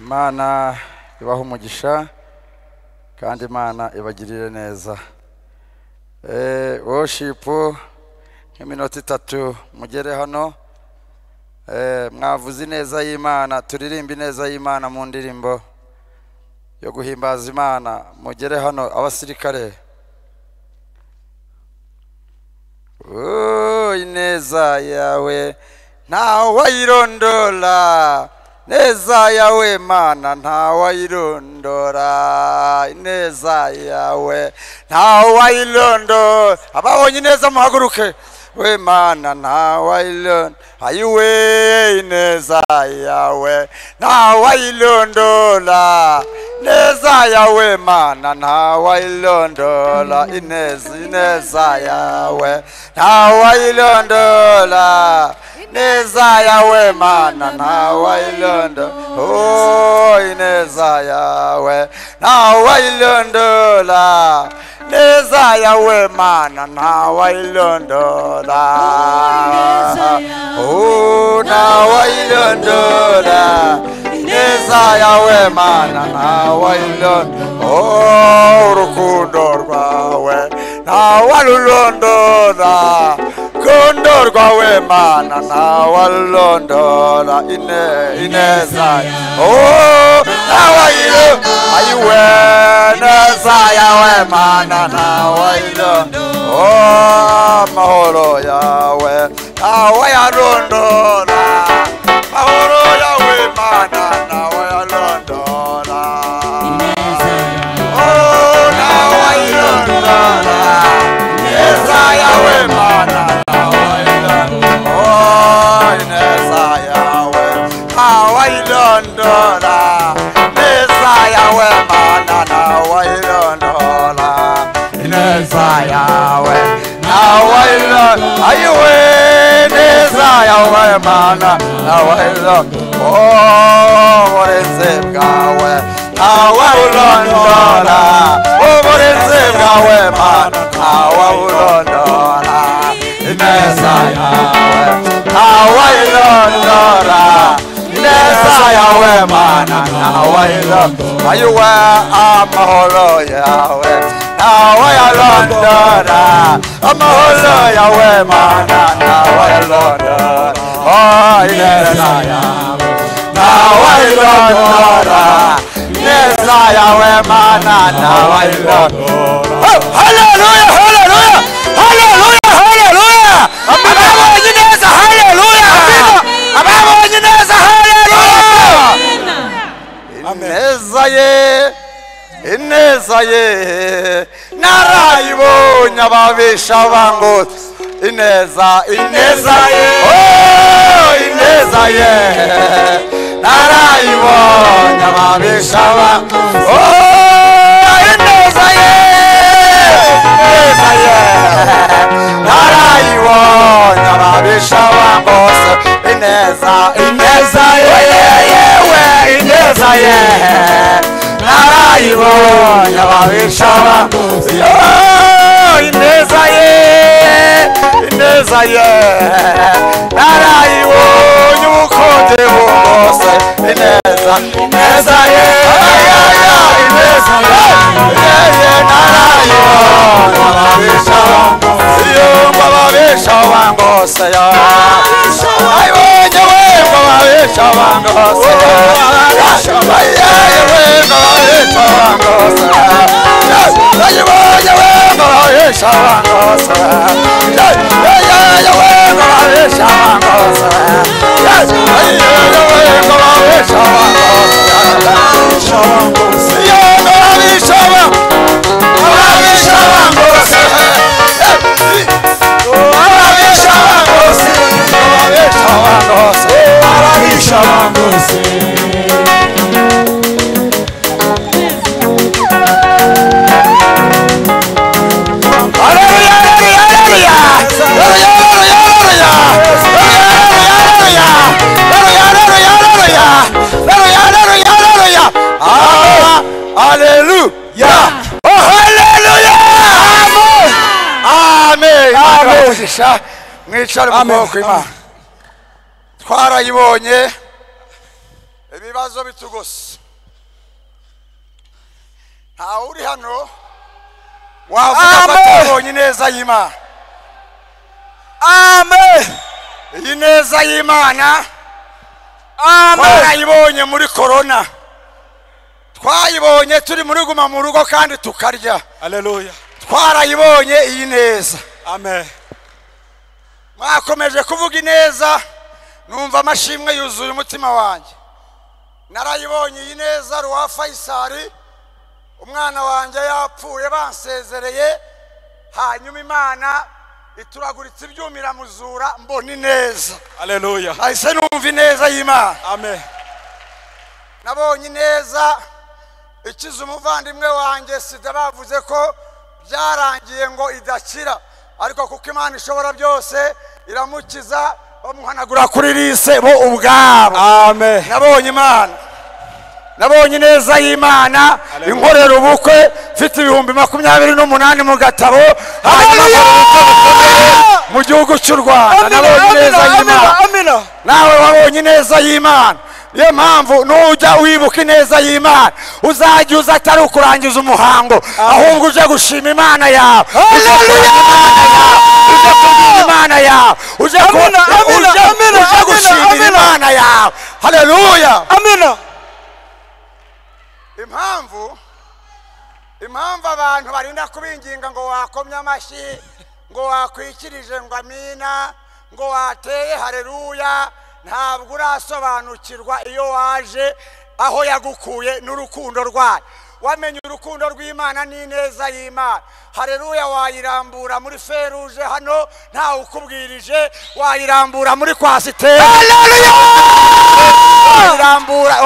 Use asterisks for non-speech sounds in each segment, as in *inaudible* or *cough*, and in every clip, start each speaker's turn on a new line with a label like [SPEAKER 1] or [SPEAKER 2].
[SPEAKER 1] imana ibaha umugisha kandi imana ibagirire neza eh, woshipu nk'iminota itatu mugere hano eh, mwavuze ineza y'imana turirimba ineza y'imana mu ndirimbo yo guhimbaza imana mugere hano abasirikare ineza yawe ntawe wayirondora ineza yawe mana ntawayirondora ineza yawe ntawayirondora ababonye ineza muhaguruke we mana ntawayirondora ayiwe ineza yawe ntawayirondora ineza yawe mana ntawayirondora ineza ineza yawe ntawayirondora Ineza we mana na ilonda Oh ineza yawe nawe ilondola
[SPEAKER 2] Neza yawe
[SPEAKER 1] mana nawe la Oh nawe la Neza we mana na ilondola Oh rukundo rwawe nawe ilondola gondorwa wemana nawalondola ine inezayo oh na aywe nawayilo ayiwenezaya wemana nawayilo oh mahoro yawe awayalondola mahoro yawe mana nawayalondola oh na nawayilondola inezaya wemana yawe
[SPEAKER 2] awailo ayiwinisa yawe mana
[SPEAKER 1] awailo oburinzi bwawe awawulondola oburinzi bwawe mana awawulondola inesa yawe awailondola inesa yawe mana awailo ayiwe amaholo yawe àwọn ya lọ́ndọ̀dà ọmọ olóyàwó ẹ̀ máa nà àwọn ya lọ́ndọ̀dà ọ̀ ilẹ̀ náà yà àwọn ya lọ́ndọ̀dà ilẹ̀ náà yà wẹ̀ máa nà àwọn ya
[SPEAKER 2] lọ́ndọ̀dà. hallelujah hallelujah hallelujah hallelujah abawo nyinasa hallelujah abawo
[SPEAKER 1] nyinasa hallelujah. Amen. Amen. ineza ye narayibonye ababesha bangose ineza ineza ye ineza oh, ye narayibonye ababesha bangose oh, ineza ye ineza ye narayibonye ababesha bangose ineza ineza oh, ye yewe ineza ye ara iwo yababesha ineza ye ineza ye ara nyukonde nyubukonje bose ineza ineza ye ineza ye ara iwo yababesha yo babesha bangose ya chavando Oh,
[SPEAKER 2] Amen. Amen. Amen. Amen.
[SPEAKER 1] Amen. Amen. Amen. Amen. Amen. twarayibonye ibibazo bitugose ntawe uri hano wavuga ko atabonye ineza y'imana iyi neza y'imana twarayibonye muri korona twayibonye turi muri guma mu rugo kandi tukarya aleluya twarayibonye iyi neza mwakomeje kuvuga ineza numva amashimwe yuzuye umutima wanjye narayibonye iyi neza ruwa fayisari umwana wanjye yapfuye bansezereye hanyuma imana ituraguritse ibyuma iramuzura mbona ineza aleluya hahise numva ineza y'imana amen nabonye ineza ikize umuvandimwe wanjye sida bavuze ko byarangiye ngo idakira ariko kuko imana ishobora byose iramukiza bamuhanagura kuri lise bo ubwabo nabonye imana nabonye neza y'imana inkorera ubukwe mfite ibihumbi makumyabiri n'umunani mu gatabo hanyuma mu gihugu cy'u rwanda nabonye ineza y'imana nawe wabonye neza y'imana yo mpamvu nujya wibuka ineza y'imana uzajya uza atari ukurangiza umuhango ahubwo uje gushima imana yawe uje kubwira imana yawe uje gushimira imana yawe hareruya amina impamvu impamvu abantu barinda kubinginga ngo wakomye amashyi ngo wakwikirije ngo amina ngo wateye hareruya ntabwo urasobanukirwa iyo waje aho yagukuye n'urukundo rwayo wamenye urukundo rw'imana n'ineza y'imana hareruya wayirambura muri feruje hano ntawe ukubwirije wayirambura muri kwasiteri wayirambura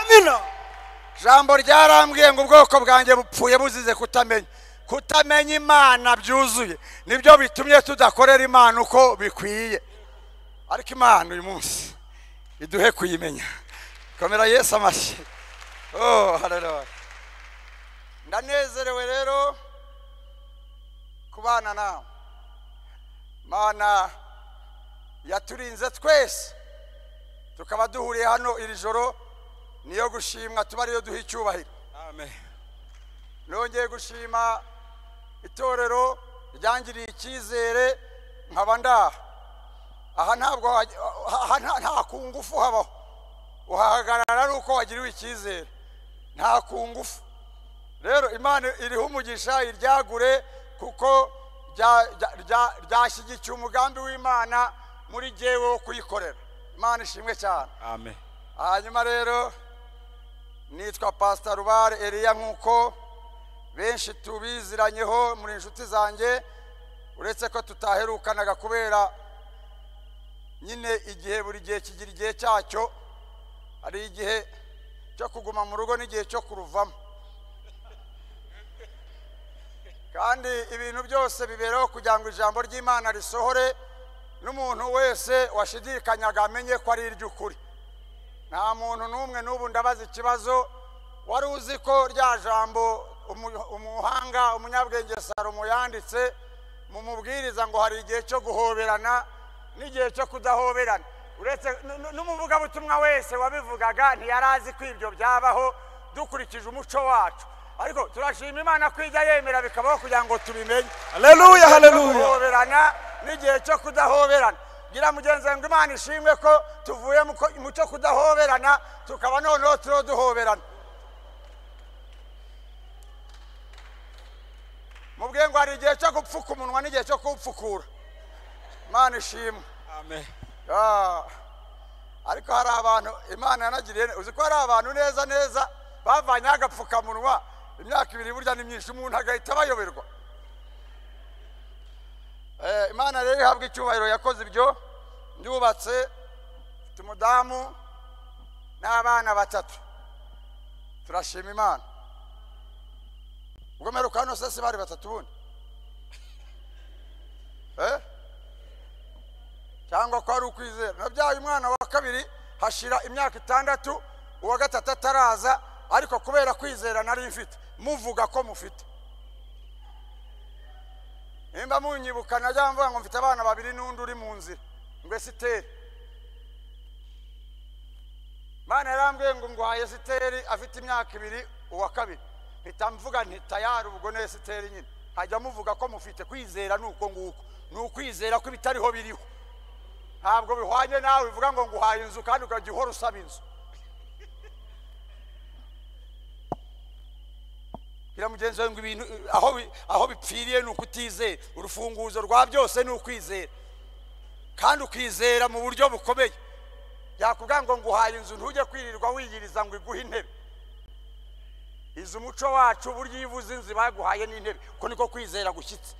[SPEAKER 1] amina ijambo ryarambwiye ngo ubwoko bwanjye bupfuye buzize kutamenya kutamenya imana byuzuye nibyo bitumye tudakorera imana uko bikwiye ariko imana uyu munsi iduhe kuyimenya komera yesu amashyi oh, ndanezerewe rero kubana nawe mana yaturinze twese tukaba duhuriye hano iri joro niyo gushimwa tuba ariyo duha icyubahiro nongeye gushima itorero ryangiriye icyizere nkaba ndaha aha ntabwo nta ku ngufu habaho uhahagarara ari uko wagiriwe icyizere nta ku ngufu rero imana iriho umugisha iryagure kuko ryashyigikiye umugambi w'imana muri gewe wo kuyikorera imana ishimwe cyane hanyuma rero nitwa pasita rubare eriya nk'uko benshi tubiziranyeho muri inshuti zanjye uretse ko tutaherukanaga kubera nyine igihe buri gihe kigira igihe cyacyo hari igihe cyo kuguma mu rugo n'igihe cyo kuruvamo kandi ibintu byose bibereho kugira ngo ijambo ry'imana risohore n'umuntu wese washidikanyaga amenye ko ari iry'ukuri nta muntu n'umwe n'ubu ndabaza ikibazo wari uzi ko rya jambo umuhanga umunyabwenge salomo yanditse mu mubwiriza ngo hari igihe cyo guhoberana n'igihe cyo kudahoberana uretse n'umuvugabutumwa wese wabivugaga ntiyarazi ko ibyo byabaho dukurikije umuco wacu ariko turashima imana ko ijya yemera bikabaho kugira ngo tubimenye haleluya haleluya n'igihe cyo kudahoberana gira mugenzi ngo imana ishimwe ko tuvuye mu cyo kudahoberana tukaba noneho turiho duhoberana mubwiye ngo hari igihe cyo gupfuka umunwa n'igihe cyo kuwupfukura imana ishimwe ah. ariko hari abantu imana yanagiriye uzi ko hari abantu neza neza bavanyeho agapfukamunwa imyaka ibiri burya ni myinshi umuntu agahita abayoberwa eh, imana rero ihabwa icyubahiro yakoze ibyo yubatse umudamu n'abana batatu turashima imana ubwo mperuka hano se bari batatu bundi cyangwa ko ari ukwizera nabyaye umwana wa kabiri hashira imyaka itandatu uwa gatatu ataraza ariko kubera kwizera nari mfite muvuga ko mufite nimba munyibuka najya mvuga ngo mfite abana babiri n'undi uri mu nzira ngo esiteri imana yarambwiye ngo nguhaye esiteri afite imyaka ibiri uwa kabiri mpita mvuga nti tayari ubwo ni esiteri nyine hajya muvuga ko mufite kwizera ni uko nguko ni ukwizera ko ibitariho biriho ntabwo bihwanye nawe bivuga ngo nguhaye inzu kandi ukajya uhora usaba inzu biramugenzi wawe ngo ibintu aho bipfiriye ni uko urufunguzo rwa byose ni ukwizera kandi ukizera mu buryo bukomeye byakubwira ngo nguhaye inzu ntujye kwirirwa wiyiriza ngo iguhe intebe izi umuco wacu uburyo iyo uvuze inzu baguhaye n'intebe kuko niko kwizera gushyitse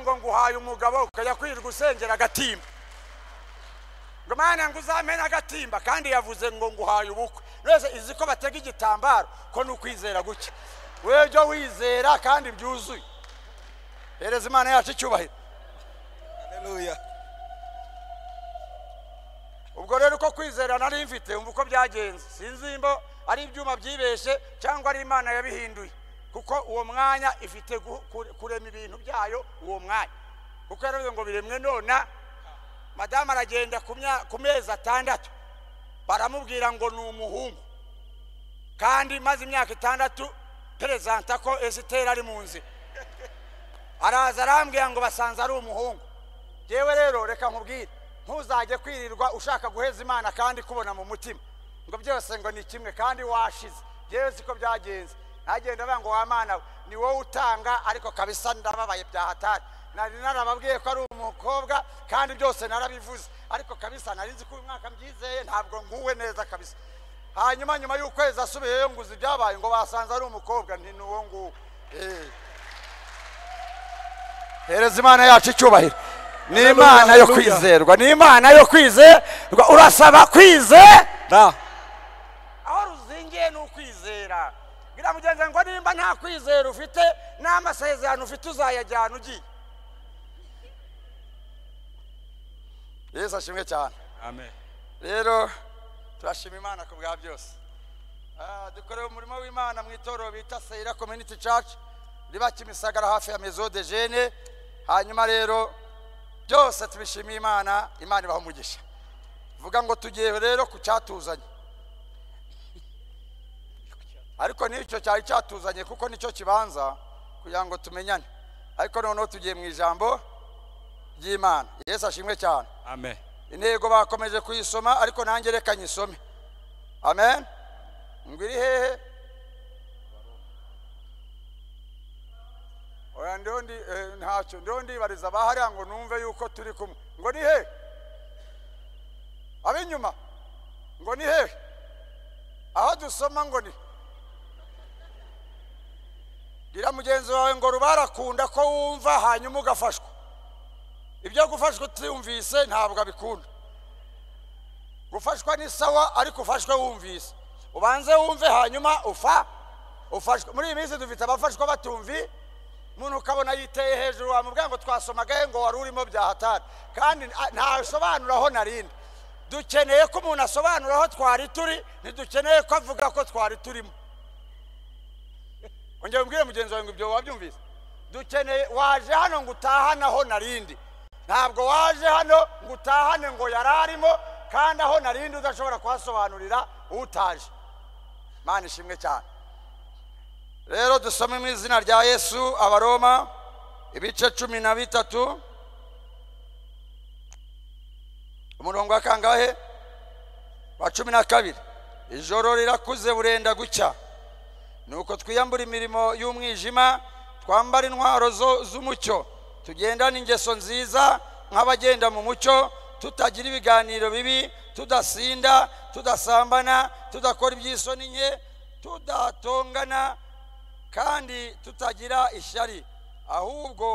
[SPEAKER 1] ngo nguhaye umugabo ukajya kwirirwa usengera agatimba ngo mwana ngo uzamene agatimba kandi yavuze ngo nguhaye ubukwe rwose izi ko batega igitambaro ko ni ukwizera guke wejya wizera kandi byuzuye hereza imana yacu icyubahiro ubwo rero uko kwizera nari mfite umva uko byagenze sinzi imbo ari ibyuma byibeshye cyangwa ari imana yabihinduye kuko uwo mwanya ifite kurema ibintu byayo uwo mwanya kuko yaravuze ngo biremwe nona madamu aragenda ku mezi atandatu baramubwira ngo ni umuhungu kandi maze imyaka itandatu perezanta ko esiteri ari mu nzira araza arambwira ngo basanze ari umuhungu yewe rero reka nkubwire ntuzajye kwirirwa ushaka guheza imana kandi kubona mu mutima ngo byose ngo ni kimwe kandi washize yewe ko byagenze ntagenda avuga ngo wamana ni wowe utanga ariko kabisa ndababaye byahatari nari narababwiye ko ari umukobwa kandi byose narabivuze ariko kabisa nari nzi ko uyu mwaka mbyizeye ntabwo nguwe neza kabisa hanyuma nyuma y'ukwezi asubiyeyo nguzi uzi ibyabaye ngo basanze ari umukobwa ni uwo nguwo eh. hereza imana yacu icyubahiro ni imana yo kwizerwa ni imana yo kwizerwa urasaba kwize kwizera igihe ni ukwizera bwira mugenzi ngo nimba nta kwizera ufite n'amasezerano ufite uzayajyana ugiye yesu ashimwe cyane rero turashima imana ku bwa byose ah, dukorera umurimo w'imana mu itorero bita seyira community church riba kimisagara hafi ya mezo de jene hanyuma rero byose tubishimiye imana imana ibaha umugisha vuga ngo tugiye rero ku cyatuzanye ariko n'icyo cyari cyatuzanye kuko nicyo kibanza kugira ngo tumenyane ariko noneho tugiye mu ijambo ry'imana yesu ashimwe cyane amen intego bakomeje kuyisoma ariko nanjye reka nyisome amen ngo iri hehe eh, ntacyo ndiho ndibariza bahariya ngo numve yuko turi kumwe ngo ni hehe ab'inyuma ngo ni hehe aho dusoma ngo ni gira mugenzi wawe ngo rubarakunda ko wumva hanyuma ugafashwa ibyo gufashwa utiyumvise ntabwo abikunda gufashwa ni sawa ariko ufashwe wumvise ubanze wumve hanyuma ufa ufashwe muri iyi minsi dufite abafashwa batumvi umuntu ukabona yiteye hejuru wamubwira ngo twasomagaye ngo wari urimo byahatana kandi ntasobanuraho narindi dukeneye ko umuntu asobanura aho twari turi ntidukeneye ko avuga ko twari turimo wongera ubwire mugenzi wawe ngo ibyo wabyumvise dukeneye waje hano ngo utahane aho narindi ntabwo waje hano ngo utahane ngo yari kandi aho narindi udashobora kuhasobanurira utaje mani ishimwe cyane rero dusome mu izina rya yesu abaroma ibice cumi na bitatu umurongo wa kangahe wa cumi na kabiri ijoro rirakuze burenda gucya nuko twiyambura imirimo y'umwijima twambara intwaro z'umucyo tugendana ingeso nziza nk'abagenda mu mucyo tutagira ibiganiro bibi tudasinda tudasambana tudakora iby'isoni nke tudatongana kandi tutagira ishyari ahubwo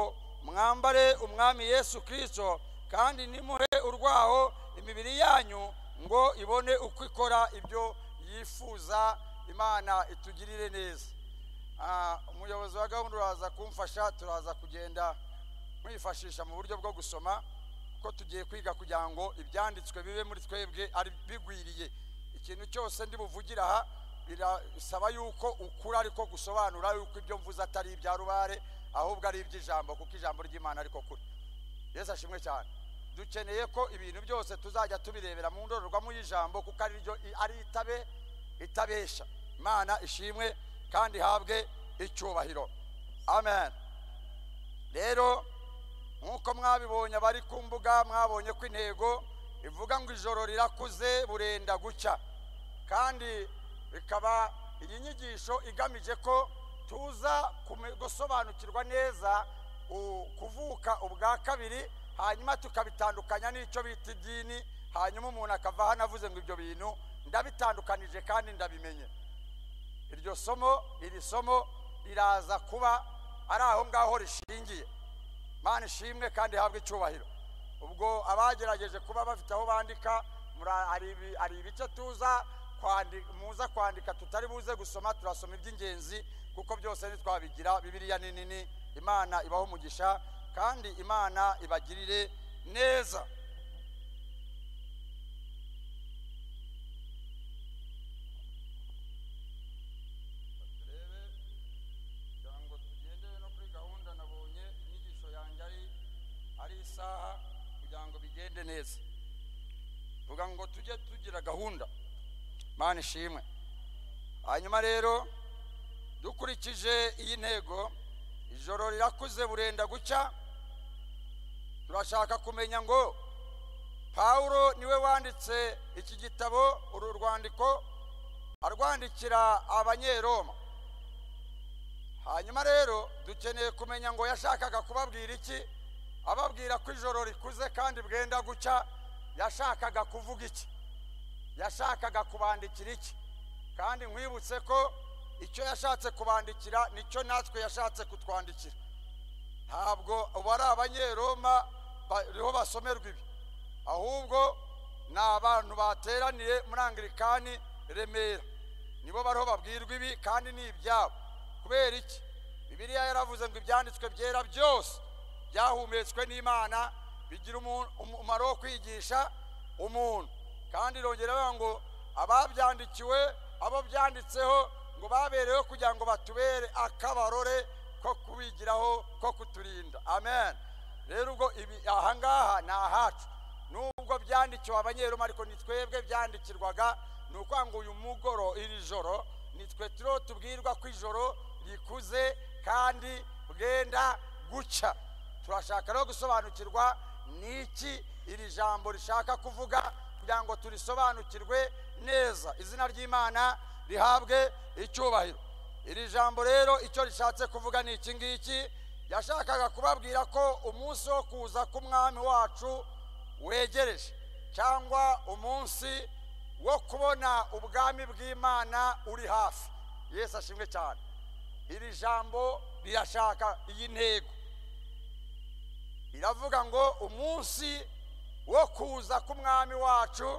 [SPEAKER 1] mwambare umwami yesu kirisito kandi nimuhe urwaho imibiri yanyu ngo ibone uko ikora ibyo yifuza imana itugirire neza ah, umuyobozi wa gahunda uraza kumfasha turaza kugenda mwifashisha mu buryo bwo gusoma ko tugiye kwiga kugira ngo ibyanditswe bibe muri twebwe ari bigwiriye ikintu cyose ndi buvugira aha birasaba yuko ukura ariko gusobanura yuko ibyo mvuze atari ibya rubare ahubwo ari iby'ijambo kuko ijambo ry'imana ariko kure yesu ashimwe cyane dukeneye ko ibintu byose tuzajya tubirebera mu ndorerwamo y'ijambo kuko ari itabe itabesha imana ishimwe kandi ihabwe icyubahiro amen rero nk'uko mwabibonye abari ku mbuga mwabonye ko intego ivuga ngo ijoro rirakuze burenda gucya kandi bikaba iyi nyigisho igamije ko tuza gusobanukirwa neza kuvuka ubwa kabiri hanyuma tukabitandukanya n'icyo bita idini hanyuma umuntu akava hano avuze ngo ibyo bintu ndabitandukanije kandi ndabimenye iryo somo iri somo riraza kuba ari aho ngaho rishingiye mani ishimwe kandi ihabwa icyubahiro ubwo abagerageje kuba bafite aho bandika hari ibice tuza muza kwandika tutari buze gusoma turasoma iby'ingenzi kuko byose ntitwabigira bibiriya ni nini imana ibaho umugisha kandi imana ibagirire neza isaha kugira ngo bigende neza tuvuga ngo tujye tugira gahunda mani ishimwe hanyuma rero dukurikije iyi ntego ijoro rirakuze burenda guca turashaka kumenya ngo pawuro niwe wanditse iki gitabo uru rwandiko arwandikira abanyeroma hanyuma rero dukeneye kumenya ngo yashakaga kubabwira iki ababwira ko ijoro rikuze kandi bwenda gucya yashakaga kuvuga iki yashakaga kubandikira iki kandi nkwibutse ko icyo yashatse kubandikira nicyo natwe yashatse kutwandikira ntabwo ubu abanyeroma bariho basomerwa ibi ahubwo ni abantu bateraniye muri angirikani remera nibo bariho babwirwa ibi kandi ni ibyabo kubera iki bibiriya yaravuze ngo ibyanditswe byera byose byahumetswe n'imana bigira umumaro wo kwigisha umuntu kandi rongera bavuga ngo ababyandikiwe abo byanditseho ngo baberewe kugira ngo batubere akabarore ko kubigiraho ko kuturinda amen rero ubwo ahangaha ni ahacu nubwo byandikiwe abanyeroma ariko ni twebwe byandikirwaga ni ukuvuga ngo uyu mugoro iri joro ni twe turiho tubwirwa ko ijoro rikuze kandi bwenda guca turashaka no gusobanukirwa n'iki iri jambo rishaka kuvuga kugira ngo turisobanukirwe neza izina ry'imana rihabwe icyubahiro iri jambo rero icyo rishatse kuvuga ni iki ngiki yashakaga kubabwira ko umunsi wo kuza k'umwami wacu wegereje cyangwa umunsi wo kubona ubwami bw'imana uri hafi yesu ashimwe cyane iri jambo rirashaka iyi ntego iravuga ngo umunsi wo kuza k'umwami wacu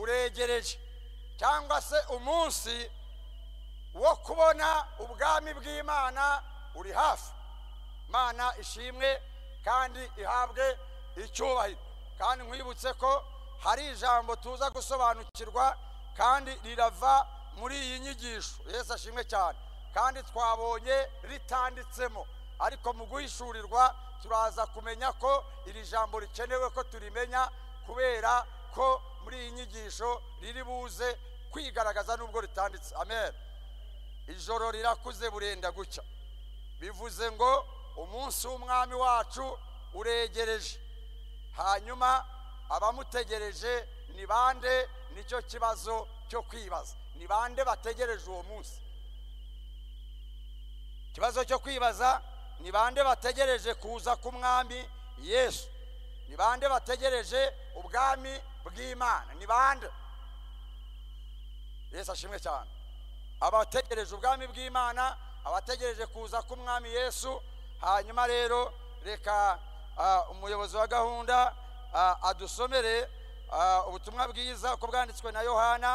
[SPEAKER 1] uregereje cyangwa se umunsi wo kubona ubwami bw'imana uri hafi imana ishimwe kandi ihabwe icyubahiro kandi nkwibutse ko hari ijambo tuza gusobanukirwa kandi rirava muri iyi nyigisho yesu ashimwe cyane kandi twabonye ritanditsemo ariko mu guhishurirwa turaza kumenya ko iri jambo rikenewe ko turimenya kubera ko muri iyi nyigisho riri buze kwigaragaza nubwo ritanditse amen ijoro rirakuze burenda gucya bivuze ngo umunsi w'umwami wacu uregereje hanyuma abamutegereje ni bande nicyo kibazo cyo kwibaza ni bande bategereje uwo munsi ikibazo cyo kwibaza ni bande bategereje kuza k'umwami yesu ni bande bategereje ubwami bw'imana ni bande yesu ashimwe cyane abategereje ubwami bw'imana abategereje kuza k'umwami yesu hanyuma rero reka umuyobozi wa gahunda adusomere ubutumwa bwiza uko bwanditswe na yohana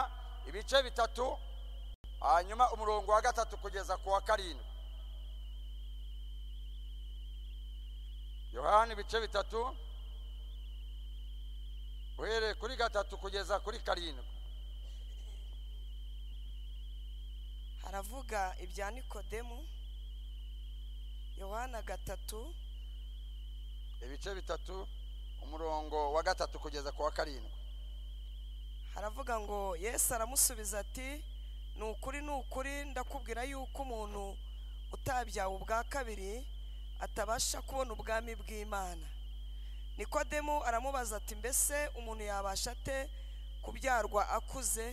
[SPEAKER 1] ibice bitatu hanyuma umurongo wa gatatu kugeza ku wa karindwi yohani ibice bitatu
[SPEAKER 2] uhereye kuri gatatu kugeza kuri karindwi haravuga ibya nikodemu yohana gatatu
[SPEAKER 1] ibice bitatu umurongo wa gatatu kugeza ku wa karindwi
[SPEAKER 2] haravuga ngo yesu aramusubiza ati ni ukuri ni ukuri ndakubwira yuko umuntu utabyawe ubwa kabiri atabasha kubona ubwami bw'imana nikodemu aramubaza ati mbese umuntu yabasha ate kubyarwa akuze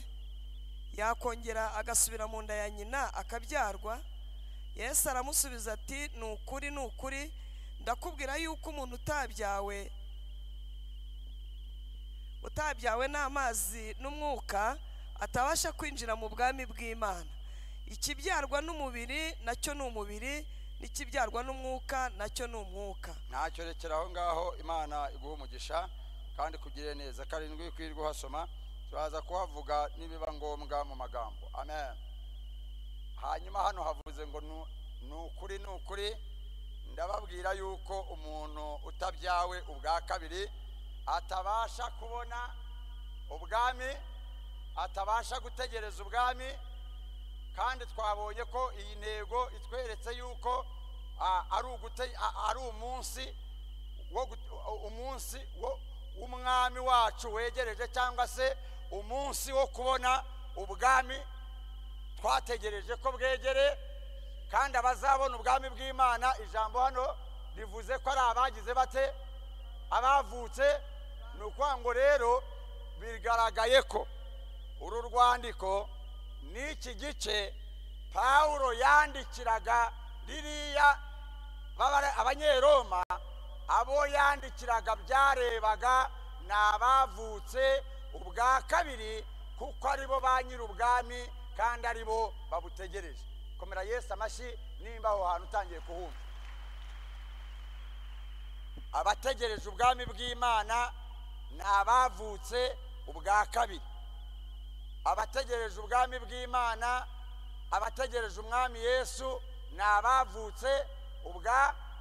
[SPEAKER 2] yakongera agasubira mu nda ya nyina akabyarwa yesu aramusubiza ati ni ukuri ni ukuri ndakubwira yuko umuntu utabyawe utabyawe n'amazi n'umwuka atabasha kwinjira mu bwami bw'imana ikibyarwa n'umubiri nacyo ni umubiri n'ikibyarwa n'umwuka nacyo ni umwuka ntacyo rekera aho ngaho
[SPEAKER 1] imana iguha umugisha kandi kugirire neza karindwi kwirirwa uhasoma turaza kuhavuga nibiba ngombwa mu magambo amen hanyuma hano havuze ngo ni ukuri ni ukuri ndababwira yuko umuntu utabyawe ubwa kabiri atabasha kubona ubwami atabasha gutegereza ubwami kandi twabonye ko iyi ntego itweretse yuko ari umunsi umunsi w'umwami wacu wegereje cyangwa se umunsi wo kubona ubwami twategereje ko bwegere kandi abazabona ubwami bw'imana ijambo hano rivuze ko ari abagize bate abavutse ni ukuvuga ngo rero bigaragaye ko uru rwandiko n'iki gice paul yandikiraga ririya abanyeroma abo yandikiraga byarebaga ni abavutse ubwa kabiri kuko aribo ba nyir'ubwami kandi aribo babutegereje komera yesu amashyi nimba aho hantu utangiye kuhumva abategereje ubwami bw'imana ni abavutse ubwa kabiri abategereje ubwami bw'imana abategereje umwami yesu ni abavutse ubwa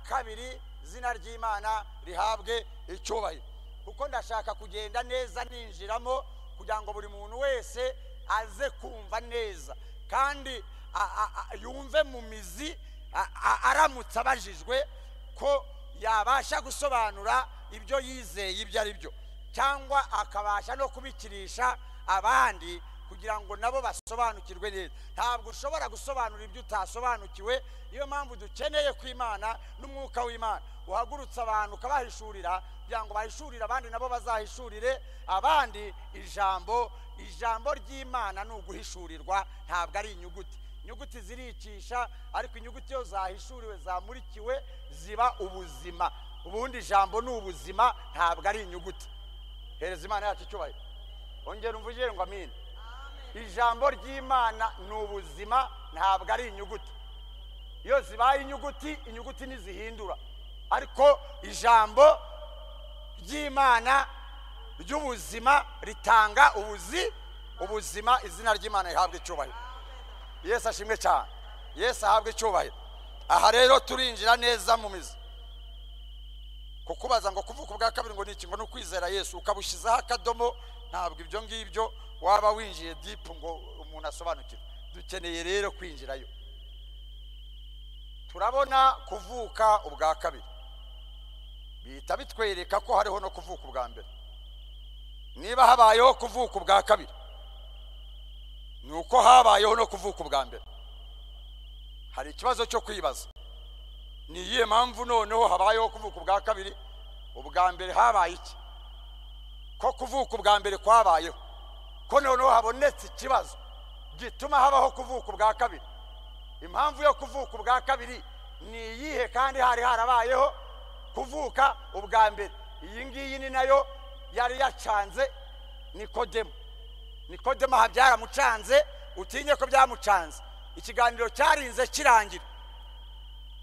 [SPEAKER 1] kabiri izina ry'imana rihabwe icyubahiro kuko ndashaka kugenda neza ninjiramo kugira ngo buri muntu wese aze kumva neza kandi yumve mu mizi aramutse abajijwe ko yabasha gusobanura ibyo yizeye ibyo ari byo cyangwa akabasha no kubikirisha abandi kugira ngo nabo basobanukirwe neza ntabwo ushobora gusobanura ibyo utasobanukiwe niyo mpamvu dukeneye ko imana n'umwuka w'imana uhagurutse abantu ukabahishurira kugira ngo bahishurire abandi nabo bazahishurire abandi ijambo ijambo ry'imana ni uguhishurirwa ntabwo ari inyuguti inyuguti ziricisha ariko inyuguti iyo zahishuriwe zamurikiwe ziba ubuzima ubundi ijambo ni ubuzima ntabwo ari inyuguti hereza imana yacu icyubahiro ongera umvugire ngo amine ijambo ry'imana ni ubuzima ntabwo ari inyuguti iyo zibaye inyuguti inyuguti ntizihindura ariko ijambo ry'imana ry'ubuzima ritanga ubuzi ubuzima izina ry'imana rihabwa icyubahiro yesu ashimwe cyane yesu ahabwa icyubahiro aha rero turinjira neza mu mizi kukubaza ngo kuvuka ubwa kabiri ngo ni ikingo ni ukwizera yesu ukabushyizeho akadomo ntabwo ibyo ngibyo waba winjiye dipu ngo umuntu asobanukirwe dukeneye rero kwinjirayo turabona kuvuka ubwa kabiri bihita bitwereka ko hariho no kuvuka ubwa mbere niba habayeho kuvuka ubwa kabiri ni uko habayeho no kuvuka ubwa mbere hari ikibazo cyo kwibaza ni iyihe mpamvu noneho habayeho kuvuka ubwa kabiri ubwa mbere habaye iki ko kuvuka ubwa mbere kwabayeho ko noneho habonetse ikibazo gituma habaho kuvuka ubwa kabiri impamvu yo kuvuka ubwa kabiri ni iyihe kandi hari harabayeho kuvuka ubwa mbere iyi ngiyi ni nayo yari yacanze nikodemu nikodemu aha byaramucanze utinye ko byamucanze ikiganiro cyarinze kirangira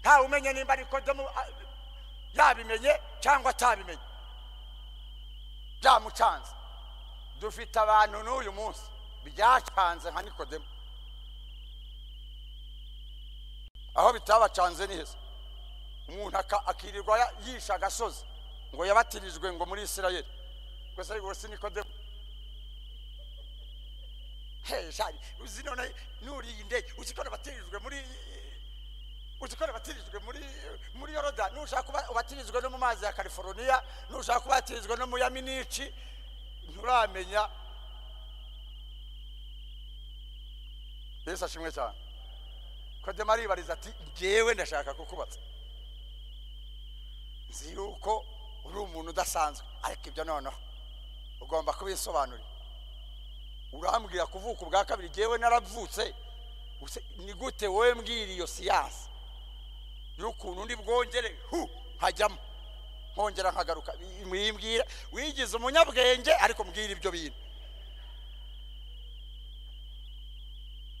[SPEAKER 1] nta umenya nimba nikodemu yabimenye cyangwa atabimenye byamucanze dufite abantu n'uyu munsi byacanze nka nikodemu aho bitabacanze neza umuntu akirirwa yisha agasozi ngo yabatirijwe ngo muri isirayeli gusa ariko si nikodemu hejari uzi none nuriye indege uzi ko nabatirijwe muri uzi ko muri muri yoroda nushaka kuba ubatirizwe no mu mazi ya california nushaka kuba watirizwe no mu ya minici nturamenya yesu ashimwe cyane kodema aribariza ati ngewe ndashaka kukubatsa nzi yuko uri umuntu udasanzwe ariko ibyo noneho ugomba kubisobanurira urambwira kuvuka ubwa kabiri ngewe naravutse ni gute wowe mbwira iyo siyasi n'ukuntu undi bwongere hu hajyamo nkongera nkagaruka mwimbwira wigize umunyabwenge ariko mbwira ibyo bintu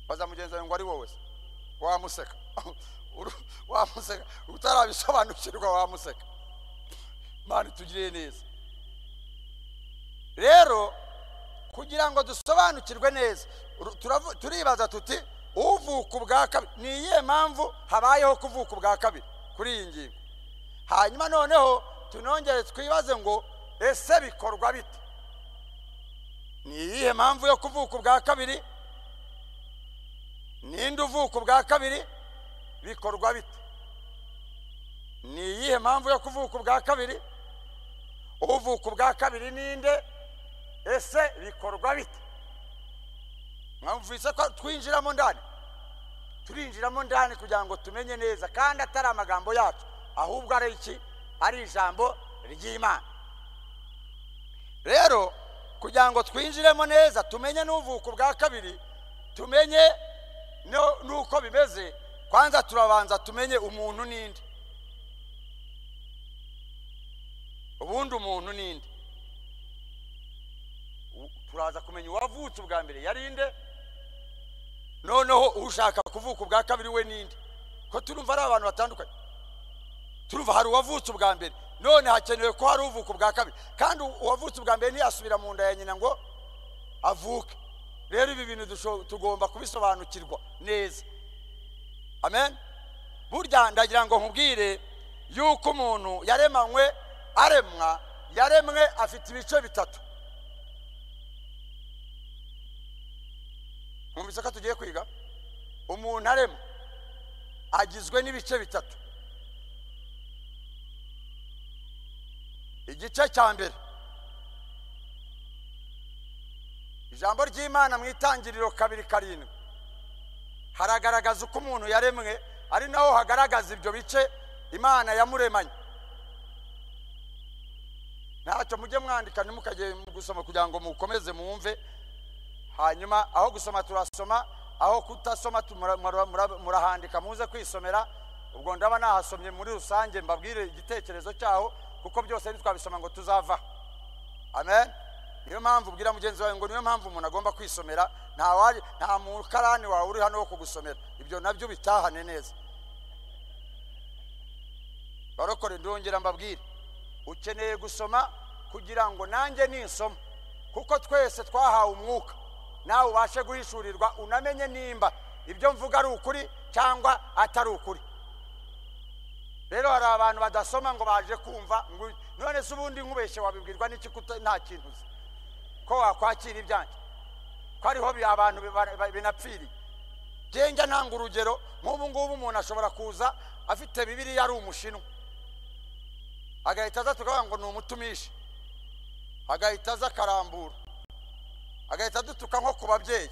[SPEAKER 1] bazamugenzi ngo ari wowe se wamuseka *laughs* wamuseka utarabisobanukirwa wamuseka mani tugiriye neza rero kugira ngo dusobanukirwe neza turibaza tuti uvuka ubwa kabiri ni iyihe mpamvu habayeho kuvuka ubwa kabiri kuri iyi ngingo hanyuma noneho tunongere twibaze ngo ese bikorwa bite ni iyihe mpamvu yo kuvuka ubwa kabiri ninde uvuka ubwa kabiri bikorwa bite ni iyihe mpamvu yo kuvuka ubwa kabiri uvuka ubwa kabiri ninde ese bikorwa bite mwumvise ko twinjiramo ndani turinjiramo ndani kugira ngo tumenye neza kandi atari amagambo yacu ahubwo ari iki ari ijambo ry'imana rero kugira ngo twinjiremo neza tumenye n'ubuvuko bwa kabiri tumenye n'uko bimeze kwanza turabanza tumenye umuntu n'indi ubundi umuntu n'indi turaza kumenya uwavutse ubwa mbere yarinde noneho ushaka kuvuka ubwa kabiri we n'indi ko turumva ari abantu batandukanye turumva hari uwavutse ubwa mbere none hakenewe ko hari uvuka ubwa kabiri kandi uwavutse ubwa mbere ntiyasubira mu nda ya nyina ngo avuke rero ibi bintu tugomba kubisobanukirwa neza amen burya ndagira ngo nkubwire yuko umuntu yaremanywe aremwa yaremwe afite ibice bitatu mwumvise ko tugiye kwiga umuntu arema agizwe n'ibice bitatu igice cya mbere ijambo ry'imana mu itangiriro kabiri karindwi haragaragaza uko umuntu yaremwe ari naho hagaragaza ibyo bice imana yamuremanye ntacyo mujye mwandika ntimukajye gusoma kugira ngo mukomeze mwumve hanyuma aho gusoma turasoma aho kutasoma murahandika muze kwisomera ubwo ndaba nahasomye muri rusange mbabwire igitekerezo cyaho kuko byose ntitwabisoma ngo tuzava amen niyo mpamvu ubwira mugenzi wawe ngo niyo mpamvu umuntu agomba kwisomera nta mukarani wawe uri hano wo kugusomera ibyo nabyo bitahane neza barokore ndongera mbabwire ukeneye gusoma kugira ngo nanjye nisoma kuko twese twahawe umwuka nawe ubashe guhishurirwa unamenye nimba ibyo mvuga ari ukuri cyangwa atari ukuri rero hari abantu badasoma ngo baje kumva none se ubundi nkubeshye wabibwirwa n'iki nta kintu uzi ko wakwakira ibyanjye ko ariho abantu binapfiriye njya ntanga urugero nk'ubu ngubu umuntu ashobora kuza afite bibiriya ari umushinwa agahita aza tukavuga ngo ni umutumishi agahita aza akarambura agahita dutuka nko ku babyeyi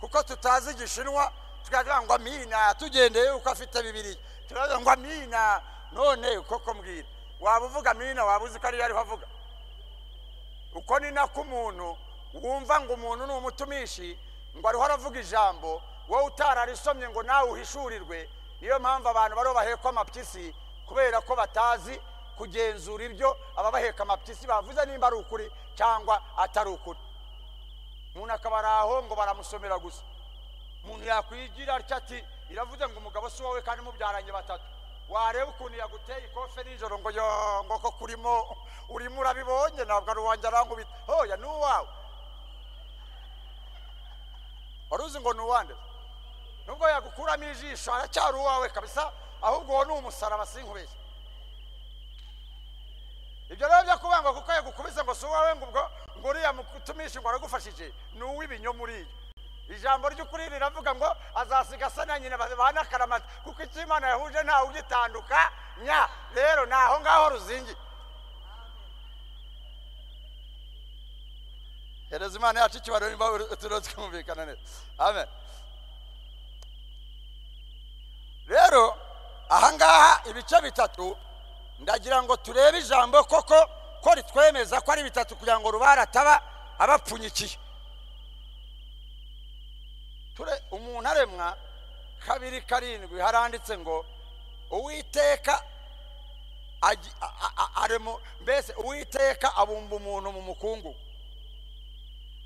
[SPEAKER 1] kuko tutazi igishinwa tukagira ngo amina tugendeye uko afite bibiri turagira ngo amina none koko mbwira waba uvuga amina waba uzi ko ariyo ariho avuga uko ni nako umuntu wumva ngo umuntu ni umutumishi ngo ariho aravuga ijambo wowe utararisomye ngo nawe uhishurirwe niyo mpamvu abantu bari bahekwa amapyisi kubera ko batazi kugenzura ibyo ababaheka amapyisi bavuze nimba ari ukuri cyangwa atari ukuri umuntu akaba ari aho ngo baramusomera gusa umuntu yakwigira atya ati iravuze ngo umugabo si wowe kandi mubyaranye batatu wareba ukuntu yaguteye ikofe nijoro ngo ngo ko kurimo urimo urabibonye ntabwo ari uwanjye arangubita hoya ni uwawe wari uzi ngo ni uwande nubwo yagukuramo ijisho aracyari uwawe kabisa ahubwo uwo ni umusaraba sinkubeshye ibyo rero byo kubangwa kuko yagukubise ngo si uwawe ngo ubwo ngo uriya mutumishi ngo aragufashije ni uw'ibinyoma uriya ijambo ry'ukuri riravuga ngo azasiga asa na nyina babana akaramata kuko icyo imana yahuje ntawe ugitandukanya nya rero ni aho ngaho ruzingi hereza imana yacu ikibariro nimba uturere twumvikana neza amen rero ahangaha ibice bitatu ndagira ngo turebe ijambo koko ko ritwemeza ko ari bitatu kugira ngo rubara ataba abapfunyikiye umuntu aremwa kabiri karindwi haranditse ngo uwiteka mbese uwiteka abumba umuntu mu mukungugu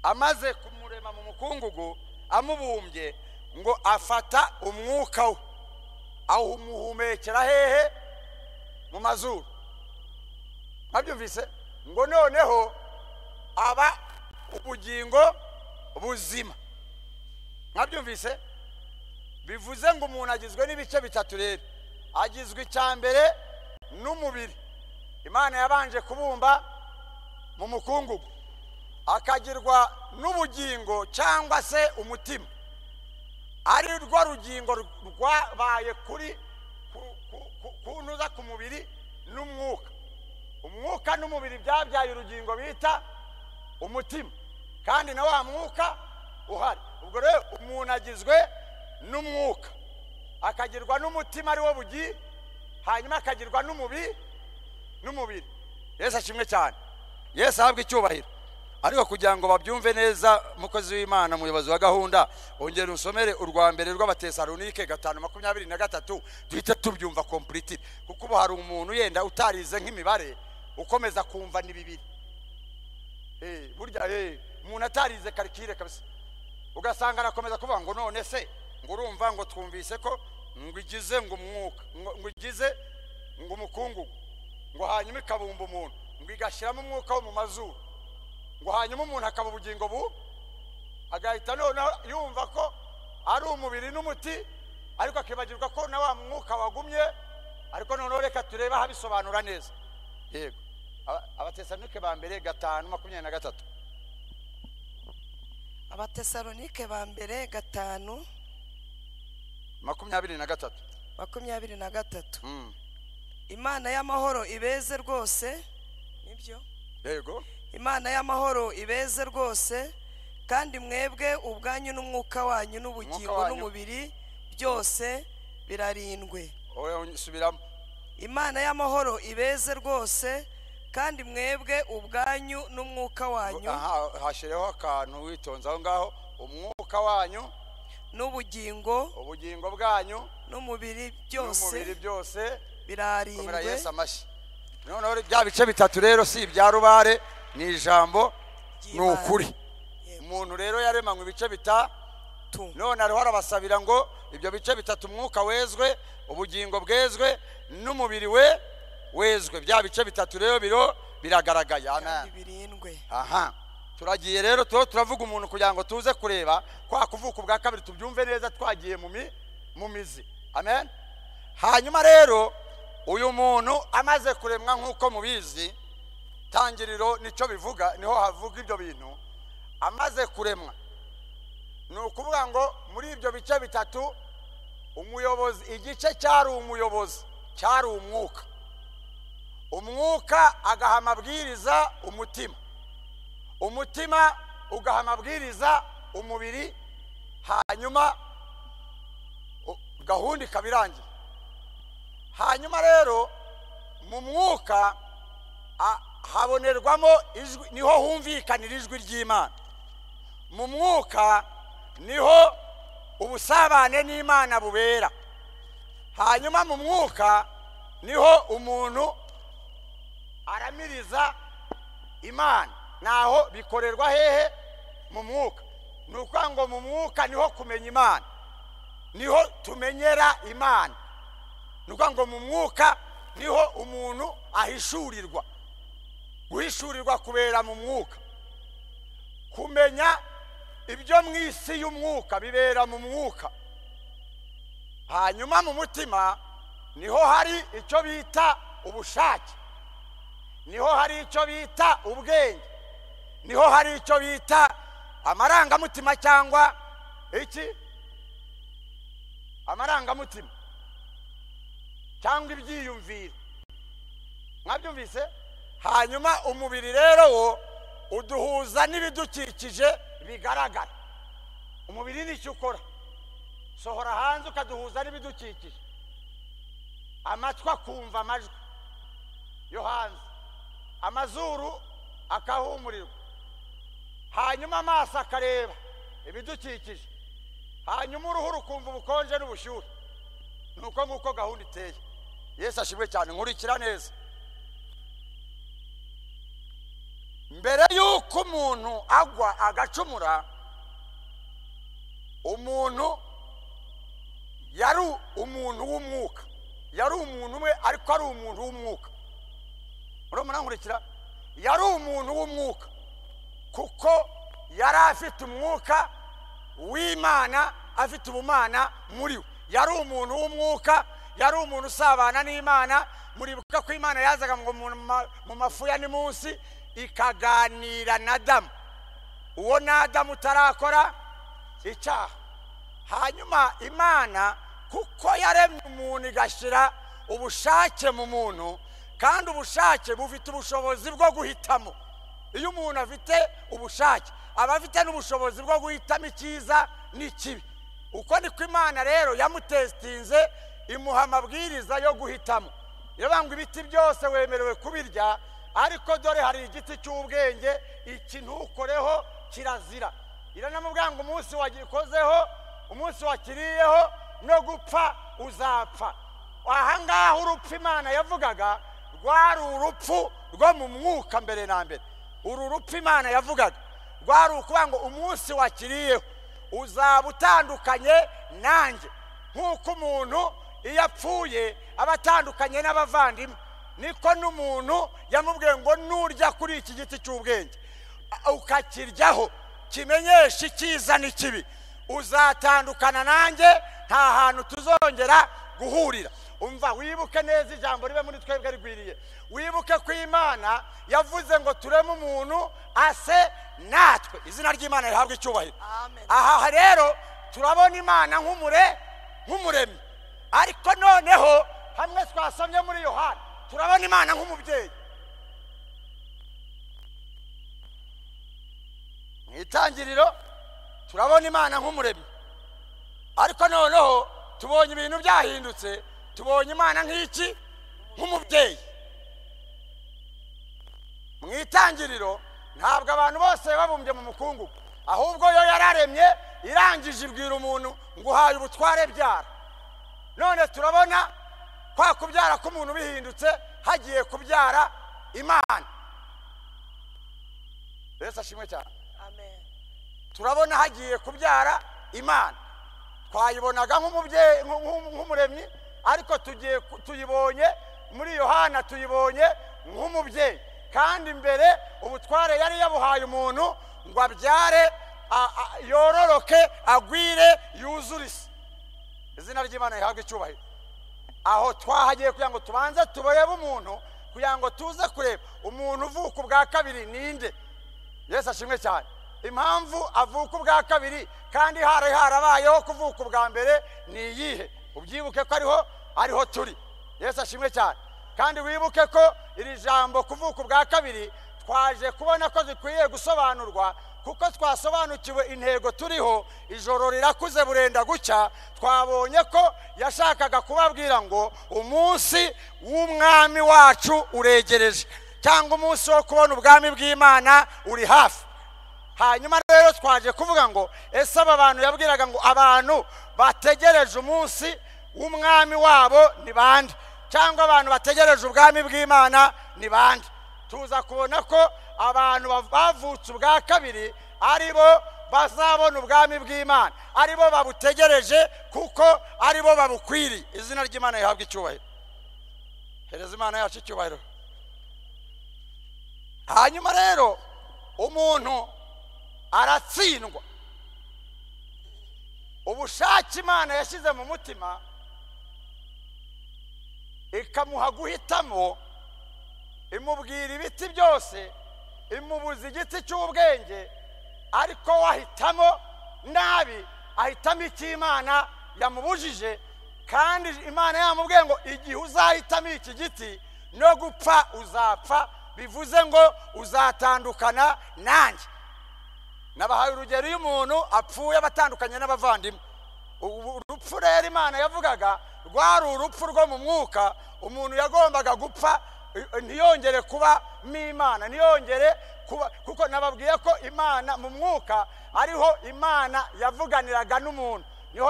[SPEAKER 1] amaze kumurema mu mukungugu amubumbye ngo afata umwuka we awumuhumekera hehe mu mazuru mwabyumvise ngo noneho aba ubugingo buzima mwabyumvise bivuze ngo umuntu agizwe n'ibice bitatu rero agizwe icya mbere n'umubiri imana yabanje kubumba mu mukungugu akagirwa n'ubugingo cyangwa se umutima ari rwo rugingo rwabaye kuri kunuza ku mubiri n'umwuka umwuka n'umubiri byabyaye urugingo bita umutima kandi na wa mwuka uhari ubwo rero umuntu agizwe n'umwuka akagirwa n'umutima ariwo bugi hanyuma akagirwa n'umubiri n'umubiri yesu ashimwe cyane yesu ahabwa icyubahiro ariko kugira ngo babyumve neza umukozi w'imana umuyobozi wa gahunda ongera usomere urwa mbere rw'abatesarunike gatanu makumyabiri na gatatu duhite tubyumva kompuriti kuko ubu hari umuntu yenda utarize nk'imibare ukomeza kumva ni bibiri eh, burya eh, umuntu atarize karikire kabisa ugasanga arakomeza kuvuga ngo none se ngo urumva ngo twumvise ko ngo igize ngo umwuka ngo igize ngo umukungugu ngo hanyuma ikabumba umuntu ngo igashyiramo umwuka wo mu mazuru ngo hanyuma umuntu akaba ubugingo bu agahita noneho yumva ko ari umubiri n'umuti ariko akibagirwa ko na wa mwuka wagumye ariko noneho reka turebe ahabisobanura neza yego abatesalonike ba mbere gatanu makumyabiri na gatatu
[SPEAKER 2] abatesalonike ba mbere gatanu makumyabiri na gatatu makumyabiri na gatatu hmm. imana y'amahoro ibeze rwose nibyo yego imana y'amahoro ibeze rwose kandi mwebwe ubwanyu n'umwuka wanyu n'ubugingo n'umubiri byose birarindwe imana y'amahoro ibeze rwose kandi mwebwe ubwanyu n'umwuka wanyu hashyiraho akantu
[SPEAKER 1] witonze aho ngaho umwuka wanyu n'ubugingo ubugingo bwanyu n'umubiri byose birarinzwe noneho bya bice bitatu rero si ibya rubare ni ijambo ni ukuri umuntu rero yaremanywe ibice bitatu none hariho arabasabira ngo ibyo bice bitatu umwuka wezwe ubugingo bwezwe n'umubiri we wezwe bya bice bitatu rero biro biragaragaye aha turagiye rero tuba turavuga umuntu kugira ngo tuze kureba kwa kuvuka ubwa kabiri tubyumve neza twagiye mu mizi amen hanyuma rero uyu muntu amaze kuremwa nk'uko mubizi tangiriro nicyo bivuga niho havuga ibyo bintu amaze kuremwa ni ukuvuga ngo muri ibyo bice bitatu umuyobozi igice cyari umuyobozi cyari umwuka umwuka agaha amabwiriza umutima umutima ugaha amabwiriza umubiri hanyuma gahunda ikaba irangiye hanyuma rero mu mwuka habonerwamo ijwi niho humvikanira ijwi ry'imana mu mwuka niho ubusabane n'imana bubera hanyuma mu mwuka niho umuntu aramiriza imana naho bikorerwa hehe mu mwuka ni ukuvuga ngo mu mwuka niho kumenya imana niho tumenyera imana ni ukuvuga ngo mu mwuka niho umuntu ahishurirwa guhishurirwa kubera mu mwuka kumenya ibyo mu isi y'umwuka bibera mu mwuka hanyuma mu mutima niho hari icyo bita ubushake niho hari icyo bita ubwenge niho hari icyo bita amarangamutima cyangwa iki amarangamutima cyangwa ibyiyumviro mwabyumvise hanyuma umubiri rero wo uduhuza n'ibidukikije bigaragara umubiri ni icyo ukora sohora hanze ukaduhuza n'ibidukikije amatwi akumva amajwi yo hanze amazuru akahumurirwa hanyuma amaso akareba ibidukikije hanyuma uruhu rukumva ubukonje n'ubushyuhe ni uko nguko gahunda iteye yesu ashimwe cyane nkurikira neza mbere y'uko umuntu agwa agacumura umuntu yari umuntu w'umwuka yari umuntu umwe ariko ari umuntu w'umwuka murabona nkurikira yari umuntu w'umwuka kuko yari afite umwuka w'imana afite ubumana muri we yari umuntu w'umwuka yari umuntu usabana n'imana muribuka ko imana yazaga ngo mu mafu ya munsi ikaganira na damu uwo nadamu utarakora icyaha hanyuma imana kuko yaremye umuntu igashyira ubushake mu muntu kandi ubushake bufite ubushobozi bwo guhitamo iyo umuntu afite ubushake aba afite n'ubushobozi bwo guhitamo icyiza n'ikibi uko niko imana rero yamutesitinze imuha amabwiriza yo guhitamo iyo ibiti byose wemerewe kubirya ariko dore hari igiti cy'ubwenge iki ntukoreho kirazira iranamubwira ngo umunsi wagikozeho umunsi wakiriyeho no gupfa uzapfa ahangaha urupfa imana yavugaga rwari urupfu rwo mu mwuka mbere na mbere uru rupfu imana yavugaga rwari ukuvuga ngo umunsi wakiriyeho uzaba utandukanye nanjye nk'uko umuntu iyo apfuye aba atandukanye n'abavandimwe niko n'umuntu yamubwiye ngo nurya kuri iki giti cy'ubwenge ukakiryaho kimenyesha icyiza n'ikibi uzatandukana nanjye nta hantu tuzongera guhurira umva wibuke neza ijambo ribe muri twebwe rigwiriye wibuke ko imana yavuze ngo tureme umuntu ase natwe izina ry'imana rihabwa icyubahiro aha rero turabona imana nk'umure nk'umuremyi ariko noneho hamwe twasomye muri yohani turabona imana nk'umubyeyi mu itangiriro turabona imana nk'umuremyi ariko noneho tubonye ibintu byahindutse tubonye imana nk'iki nk'umubyeyi mu itangiriro ntabwo abantu bose babumbye mu mukungu ahubwo yo yararemye irangije ibwira umuntu ngo uhaye ubutware byara none turabona kwa kubyara k'umuntu bihindutse hagiye kubyara imana rero ashimwe cyane turabona hagiye kubyara imana twayibonaga nk'umuremyi ariko tugiye tuyibonye muri yohana tuyibonye nk'umubyeyi kandi mbere ubutware yari yabuhaye umuntu ngo abyare yororoke agwire yuzure isi izina ry'imana rihabwa icyubahiro aho twahagiye kugira ngo tubanze turebe umuntu kugira ngo tuze kureba umuntu uvuka ubwa kabiri ninde yesi ashimwe cyane impamvu avuka ubwa kabiri kandi hari harabayeho kuvuka ubwa mbere ni iyihe ubyibuke ko ariho ariho turi yesu ashimwe cyane kandi wibuke ko iri jambo kuvuka ubwa kabiri twaje kubona ko zikwiye gusobanurwa kuko twasobanukiwe intego turiho ijoro rirakuze burenda gucya twabonye ko yashakaga kubabwira ngo umunsi w'umwami wacu uregereje cyangwa umunsi wo kubona ubwami bw'imana uri hafi hanyuma rero twaje kuvuga ngo ese aba bantu yabwiraga ngo abantu bategereje umunsi w'umwami wabo ni bande cyangwa abantu bategereje ubwami bw'imana ni bande tuza kubona ko abantu bavutse ubwa kabiri aribo bazabona ubwami bw'imana aribo babutegereje kuko aribo babukwiriye izina ry'imana rihabwa icyubahiro hereza imana yacu icyubahiro hanyuma rero umuntu aratsindwa ubushake imana yashyize mu mutima ikamuha guhitamo imubwira ibiti byose imubuza igiti cy'ubwenge ariko wahitamo nabi ahitamo icy'imana yamubujije kandi imana yamubwiye ngo igihe uzahitamo iki giti no gupfa uzapfa bivuze ngo uzatandukana nanjye nabahaye urugero iyo umuntu apfuye abatandukanye n'abavandimwe urupfu rero imana yavugaga rwari urupfu rwo mu mwuka umuntu yagombaga gupfa ntiyongere kubamo imana ntiyongere kuba kuko nababwiye ko imana mu mwuka ariho imana yavuganiraga n'umuntu niho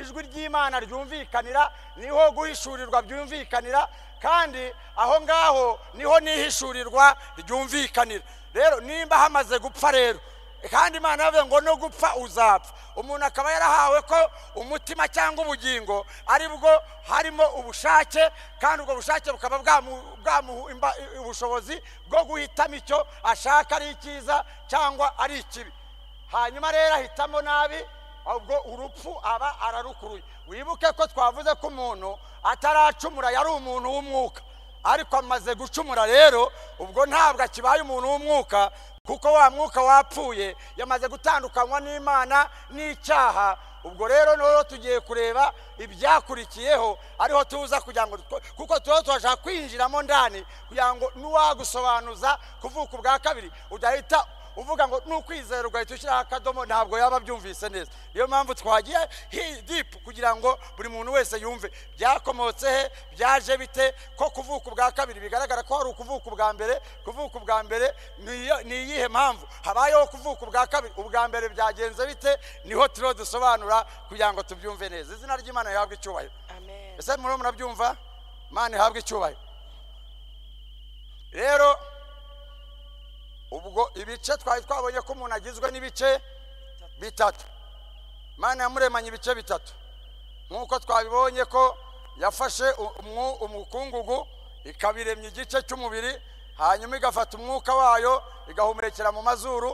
[SPEAKER 1] ijwi ry'imana ryumvikanira niho guhishurirwa byumvikanira kandi aho ngaho niho nihishurirwa ryumvikanira rero nimba hamaze gupfa rero kandi imana yavuze ngo no gupfa uzapfa umuntu akaba yarahawe ko umutima cyangwa ubugingo ari bwo harimo ubushake kandi ubwo bushake bukaba bwamuha ubushobozi bwo guhitamo icyo ashaka ari icyiza cyangwa ari ikibi hanyuma rero ahitamo nabi ubwo urupfu aba ararukuruye wibuke ko twavuze ko umuntu ataracumura yari umuntu w'umwuka ariko amaze gucumura rero ubwo ntabwo akibaye umuntu w'umwuka kuko wa mwuka wapfuye yamaze gutandukanywa n'imana n'icyaha ubwo rero noneho tugiye kureba ibyakurikiyeho ariho tuza kugira ngo kuko tuba tubasha kwinjiramo ndani kugira ngo n'uwagusobanuza kuvuka ubwa kabiri udahita uvuga ngo ni ukwizera ugahita ushyiraho akadomo ntabwo yaba byumvise neza niyo mpamvu twagiye dipu kugira ngo buri muntu wese yumve byakomotse he byaje bite ko kuvuka ubwa kabiri bigaragara ko hari ukuvuka ubwa mbere kuvuka ubwa mbere ni iyihe mpamvu habayeho kuvuka ubwa kabiri ubwa mbere byagenze bite niho turiho dusobanura kugira ngo tubyumve neza izina ry'imana rihabwa icyubahiro ese muriho murabyumva imana ihabwa icyubahiro rero ubwo ibice twari twabonye ko umuntu agizwe n'ibice bitatu mana yamuremanye ibice bitatu nk'uko twabibonye ko yafashe umukungugu ikabiremye igice cy'umubiri hanyuma igafata umwuka wayo igahumekera mu mazuru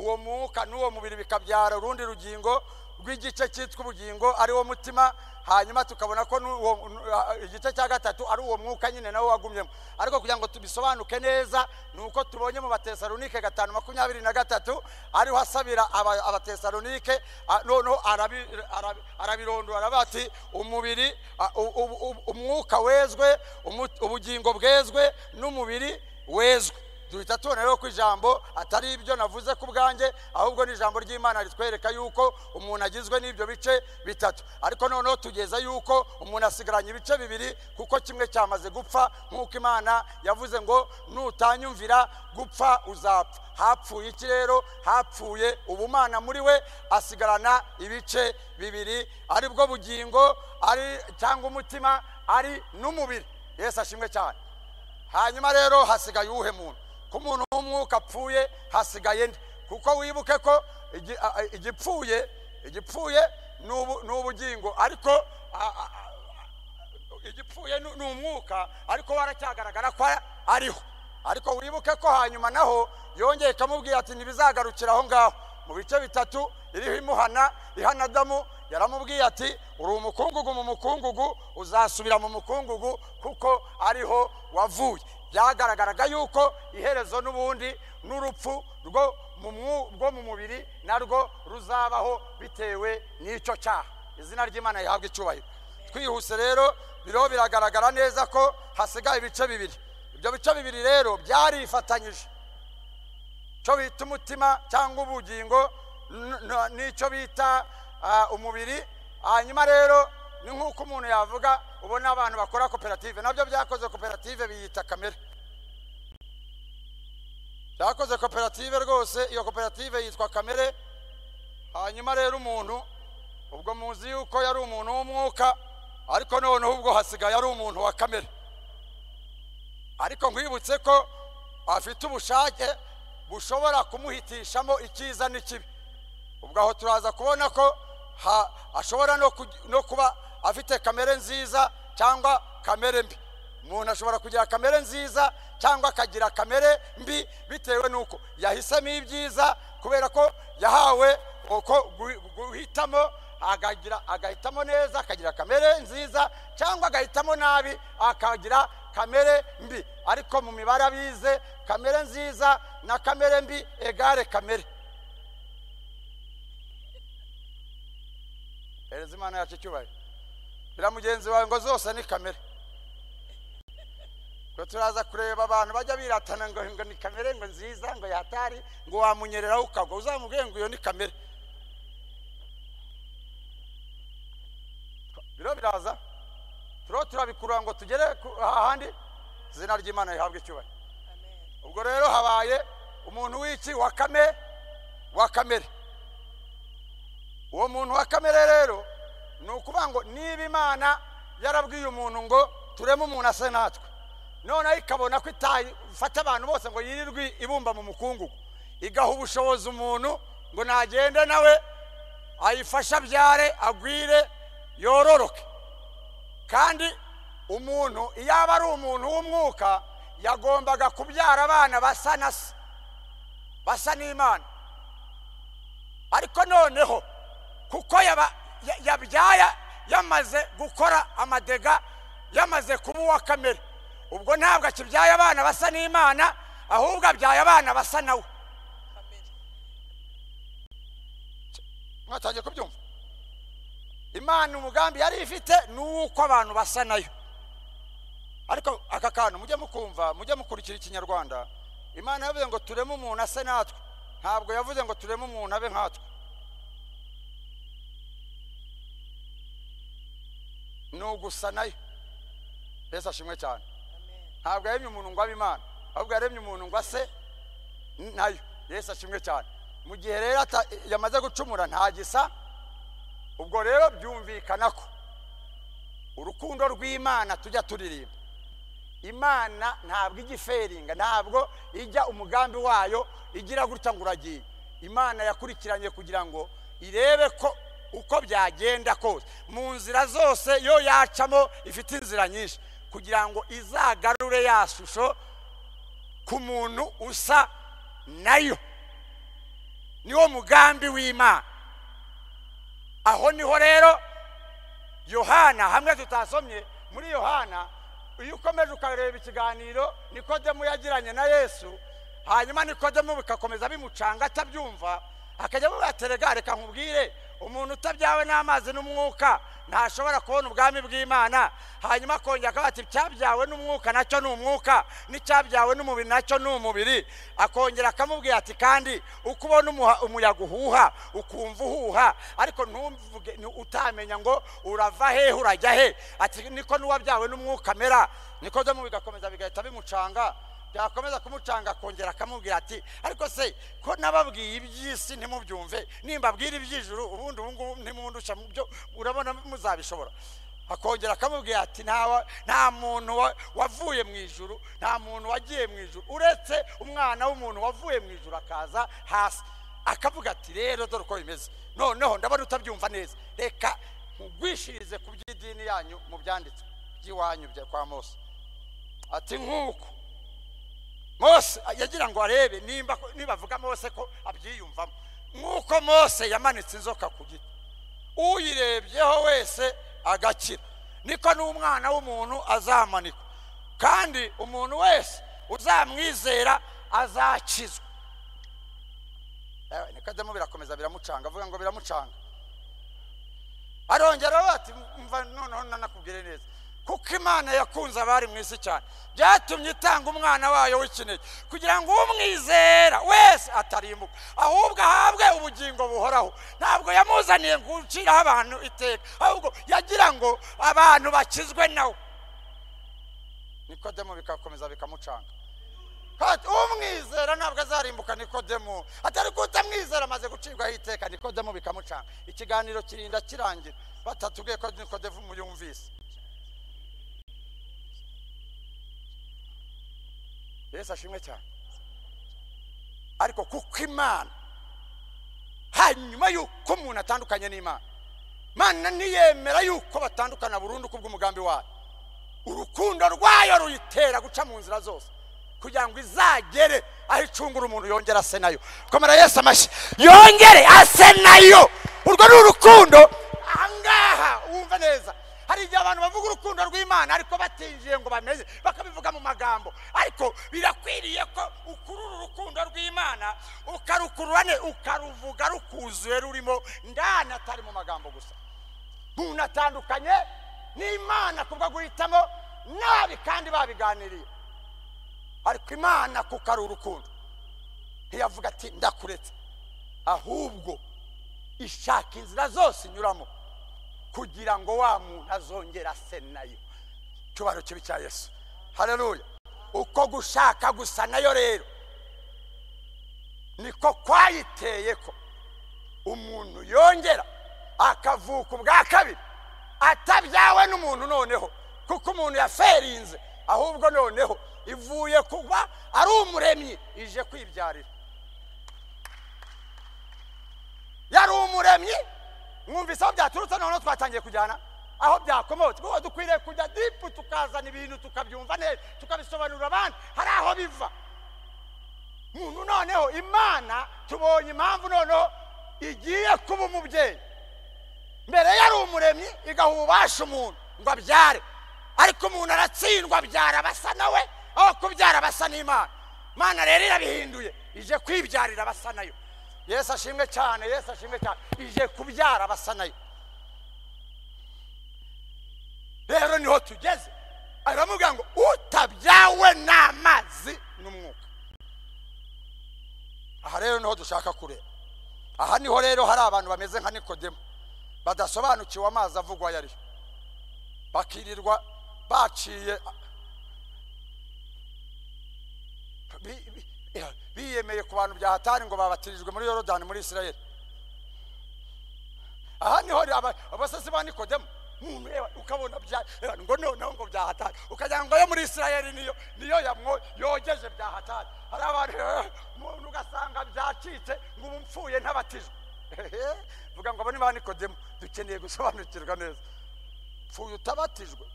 [SPEAKER 1] uwo mwuka n'uwo mubiri bikabyara urundi rugingo rw'igice cyitwa ubugingo ariwo mutima hanyuma tukabona ko igice cya gatatu ari uwo mwuka nyine nawe wagumyemo ariko kugira ngo tubisobanuke neza ni uko tubonye mu batesarunike gatanu makumyabiri na gatatu ariho asabira abatesarunike noneho arabirondora arabati umubiri umwuka wezwe ubugingo bwezwe n'umubiri wezwe duhita tubonaho ko ijambo atari ibyo navuze ku bwanjye ahubwo ni ijambo ry'imana ritwereka yuko umuntu agizwe n'ibyo bice bitatu ariko noneho tugeza yuko umuntu asigaranye ibice bibiri kuko kimwe cyamaze gupfa nk'uko imana yavuze ngo nutanyumvira gupfa uzapfa hapfuye iki rero hapfuye ubumana muri we asigarana ibice bibiri aribwo bugingo ari cyangwa umutima ari n'umubiri yesu ashimwe cyane hanyuma rero hasigaye uwuhe muntu ko umuntu w'umwuka apfuye hasigaye nde kuko wibuke ko igipfuye igipfuye ni ubugingo ariko igipfuye ni umwuka ariko waracyagaragara ko ariho ariko wibuke ko hanyuma naho yongeye ikamubwiye ati ntibizagarukira aho ngaho mu bice bitatu iriho imuhana ihana adamu yaramubwiye ati uri umukungugu mu mukungugu uzasubira mu mukungugu kuko ariho wavuye byagaragaraga yuko iherezo n'ubundi n'urupfu rwo mu mubiri narwo ruzabaho bitewe n'icyo cyaha izina ry'imana yahabwa icyubahiro twihuse rero biro biragaragara neza ko hasigaye ibice bibiri ibyo bice bibiri rero byarifatanyije icyo bita umutima cyangwa ubugingo n'icyo bita ah, umubiri hanyuma rero ni nk'uko umuntu yavuga ubona abantu bakora koperative nabyo byakoze koperative biyita kamere byakoze koperative rwose iyo koperative yitwa kamere hanyuma rero umuntu ubwo muzi yuko yari umuntu w'umwuka ariko noneho ubwo hasigaye ari umuntu wa kamere ariko nkwibutse ko afite ubushake bushobora kumuhitishamo icyiza n'ikibi ubwo aho turaza kubona ko ashobora no kuba afite kamere nziza cyangwa kamere mbi umuntu ashobora kugira kamere nziza cyangwa akagira kamere mbi bitewe n'uko yahisemo ibyiza kubera ko yahawe uko guhitamo agahitamo neza akagira kamere nziza cyangwa agahitamo nabi akagira kamere mbi ariko mu mibare abize kamere nziza na kamere mbi egare kamere hereza imana yacu icyubahiro bira mugenzi wawe ngo zose ni kamere ngo turaza kureba abantu bajya biratana ngo ni kamere ngo nziza ngo yatari ngo wamunyereraho ukagwa uzamubwiye ngo iyo ni kamere biro biraza turiho turabikurura ngo tugere ahandi izina ry'imana rihabwe icyubahiro ubwo rero habaye umuntu w'iki wa kamere uwo muntu wa kamere rero ni ukuvuga ngo niba imana yarabwiye umuntu ngo tureme umuntu ase natwe noneho ikabona ko itafata abantu bose ngo yirirwe ibumba mu mukungugu igaha ubushobozi umuntu ngo nagende nawe ayifashe abyare agwire yororoke kandi umuntu iyo aba ari umuntu w'umwuka yagombaga kubyara abana basa na se basa n'imana ariko noneho kuko yaba yabyaye yamaze gukora amadega yamaze kuba uwa kamere ubwo ntabwo akibyaye abana basa n'imana ahubwo abyaye abana basa nawe mwatangiye kubyumva imana umugambi yari ifite ni uko abantu basa nayo ariko aka kantu mujye mukumva mujye mukurikira ikinyarwanda imana yavuze ngo tureme umuntu ase natwe ntabwo yavuze ngo tureme umuntu abe nkatwe ni ugusa nayo mbese ashimwe cyane ntabwo yaremye umuntu ngo abe imana ahubwo yaremye umuntu ngo ase nayo yesu ashimwe cyane mu gihe rero yamaze gucumura ntagisa ubwo rero byumvikana ko urukundo rw'imana tujya turirimba imana ntabwo ijya iferinga ntabwo ijya umugambi wayo igira gutya ngo uragiye imana yakurikiranye kugira ngo irebe ko uko byagenda kose mu nzira zose yo yacamo ifite inzira nyinshi kugira ngo izagarure ya shusho ku muntu usa nayo niwo mugambi w'imana aho niho rero yohana hamwe tutasomye muri yohana iyo ukomeje ukareba ikiganiro nikodemu yagiranye na yesu hanyuma nikodemu bikakomeza bimucanga atabyumva akajya mubaterega reka nkubwire umuntu utabyawe n'amazi n'umwuka ntashobora kubona ubwami bw'imana hanyuma akongera akavuga ati icyabyawe n'umwuka nacyo ni umwuka n'icyabyawe n'umubiri nacyo ni umubiri akongera akamubwira ati kandi uko ubona umuyaga uhuha ukumva uhuha ariko utamenya ngo urava hehe urajya he ati niko n'uwabyawe n'umwuka amera niko byo mu bigakomeza bigahita bimucanga byakomeza kumucanga akongera akamubwira ati ariko se ko nababwiye iby'isi ntimubyumve nimba abwira iby'ijuru ubundi ubu ngubu ntimundusha mu byo urabona muzabishobora akongera akamubwira ati nta muntu wavuye mu ijuru nta muntu wagiye mu ijuru uretse umwana w'umuntu wavuye mu ijuru akaza hasi akavuga ati rero dore uko bimeze noneho ndabona utabyumva neza reka mugwishirize ku by'idini yanyu mu byanditswe by'iwanyu bya kwa mose ati nk'uko mose yagira ngo arebe nimba nibavuga mose ko abyiyumvamo nk'uko mose yamanitse inzoka ku giti uyirebyeho wese agakira niko n'umwana w'umuntu azamanikwa kandi umuntu wese uzamwizera azakizwa niko ajyamo birakomeza biramucanga avuga ngo biramucanga arongera ati mva noneho nanakubwire neza kuko imana yakunze abari mu isi cyane byatumye itanga umwana wayo w'ikinege kugira ngo umwizera wese atarimbuka ahubwo ahabwe ubugingo buhoraho ntabwo yamuzaniye guciraho abantu iteka ahubwo yagira ngo abantu bakizwe nawe nikodemu bikakomeza bikamucanga umwizera ntabwo azarimbuka nikodemu atari kutamwizera amaze gucibwaho iteka nikodemu bikamucanga ikiganiro kirinda kirangira batatu ko nikodemu yumvise yesu ashimwe cyane ariko kuko imana hanyuma yuko umuntu atandukanye n'imana imana ntiyemera yuko batandukana burundu kubw'umugambi wayo urukundo rwayo ruyitera guca mu nzira zose kugira ngo izagere aho icungura umuntu yongere ase nayo komera yesu amashyi yongere ase nayo urwo ni urukundo ahangaha wumva neza hari igihe abantu bavuga urukundo rw'imana ariko batinjiye ngo bameze bakabivuga mu magambo ariko birakwiriye ko ukurura urukundo rw'imana ukarukurura ne ukaruvuga rukuzuye rurimo ndani atari mu magambo gusa umuntu atandukanye n'imana kubwo guhitamo nabi kandi babiganiriye ariko imana kuko ari urukundo ntiyavuga ati ndakuretse ahubwo ishaka inzira zose inyuramo kugira ngo wa muntu azongera ase nayo cyubahiro kibi cya yesu hararuya uko gushaka gusa nayo rero niko kwayiteye ko umuntu yongera akavuka ubwa kabiri atabyawe n'umuntu noneho kuko umuntu yaferinze ahubwo noneho ivuye kuba ari umuremyi ije kwibyarira yari umuremyi mwumvise aho byaturutse noneho twatangiye kujyana aho byakomotse kuko dukwiriye kujya dipu tukazana ibintu tukabyumva neza tukabisobanurira abandi hari aho biva muntu noneho imana tubonye impamvu noneho igiye kuba umubyeyi mbere yari umuremyi igaha ububasha umuntu ngo abyare ariko umuntu aratsindwa abyara basa nawe aho kubyara basa n'imana imana rero irabihinduye ije kwibyarira basa nayo yesu ashimwe cyane yesu ashimwe cyane ije kubyara abasanayo rero niho tugeze aramubwira ngo utabyawe n'amazi n'umwuka aha rero niho dushaka kureba aha niho rero hari abantu bameze nka nikodemu badasobanukiwe amazi avugwa ayo ariyo bakirirwa baciye biyemeye ku bantu bya hatari ngo babatirijwe muri yorodani muri isirayeli aha niho abasasi ba nikodemu mureba ukabona ngo noneho ngo bya hatari ukagira ngo yo muri isirayeli niyo niyo yogeje bya hatari hari abantu eh, umuntu ugasanga byacitse ngo ubu mpfuye ntabatijwe vuga ngo abo ni ba nikodemu dukeneye gusobanukirwa neza pfuye utabatijwe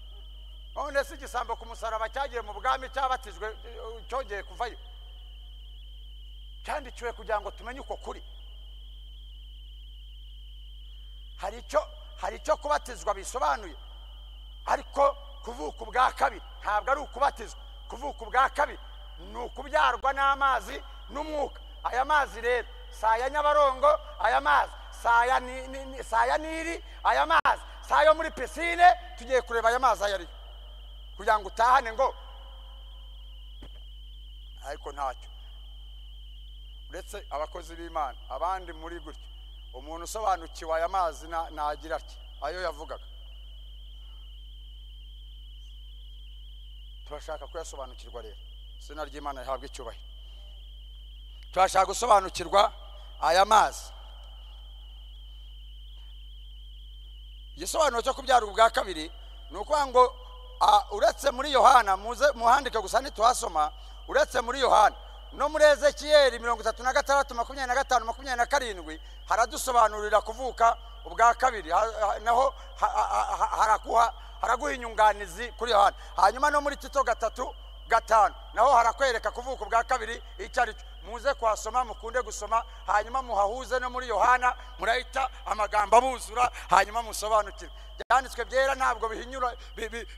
[SPEAKER 1] none se igisambo ku musaraba cyagiye mu bwami cyabatijwe cyongeye kuvayo cyandikiwe kugira ngo tumenye uko kuri hari icyo hari icyo kubatizwa bisobanuye ariko kuvuka ubwa kabiri ntabwo ari ukubatizwa kuvuka ubwa kabiri ni ukubyarwa n'amazi n'umwuka aya mazi rero si nyabarongo aya mazi ni aya niri aya mazi si ayo muri pisine tugiye kureba aya mazi ayo ariyo kugira ngo utahane ngo ariko ntacyo uretse abakozi b'imana abandi muri gutyo umuntu usobanukiwe aya mazi nagira ati ayo yavugaga turashaka kuyasobanukirwa rero izina ry'imana rihabwa icyubahiro turashaka gusobanukirwa aya mazi igisobanuro cyo kubyara ubwa kabiri ni ukuvuga ngo ah, uretse muri yohana muhandike gusa ntituhasoma uretse muri yohana no muri ezekiyeri mirongo itatu na gatandatu makumyabiri na gatanu makumyabiri na karindwi haradusobanurira kuvuka ubwa kabiri naho haraguha inyunganizi kuri yohana hanyuma no muri tito gatatu gatanu naho harakwereka kuvuka ubwa kabiri icyo ari cyo muze kuhasoma mukunde gusoma hanyuma muhahuze no muri yohana murahita amagambo abuzura hanyuma musobanukirwe byanditswe byera ntabwo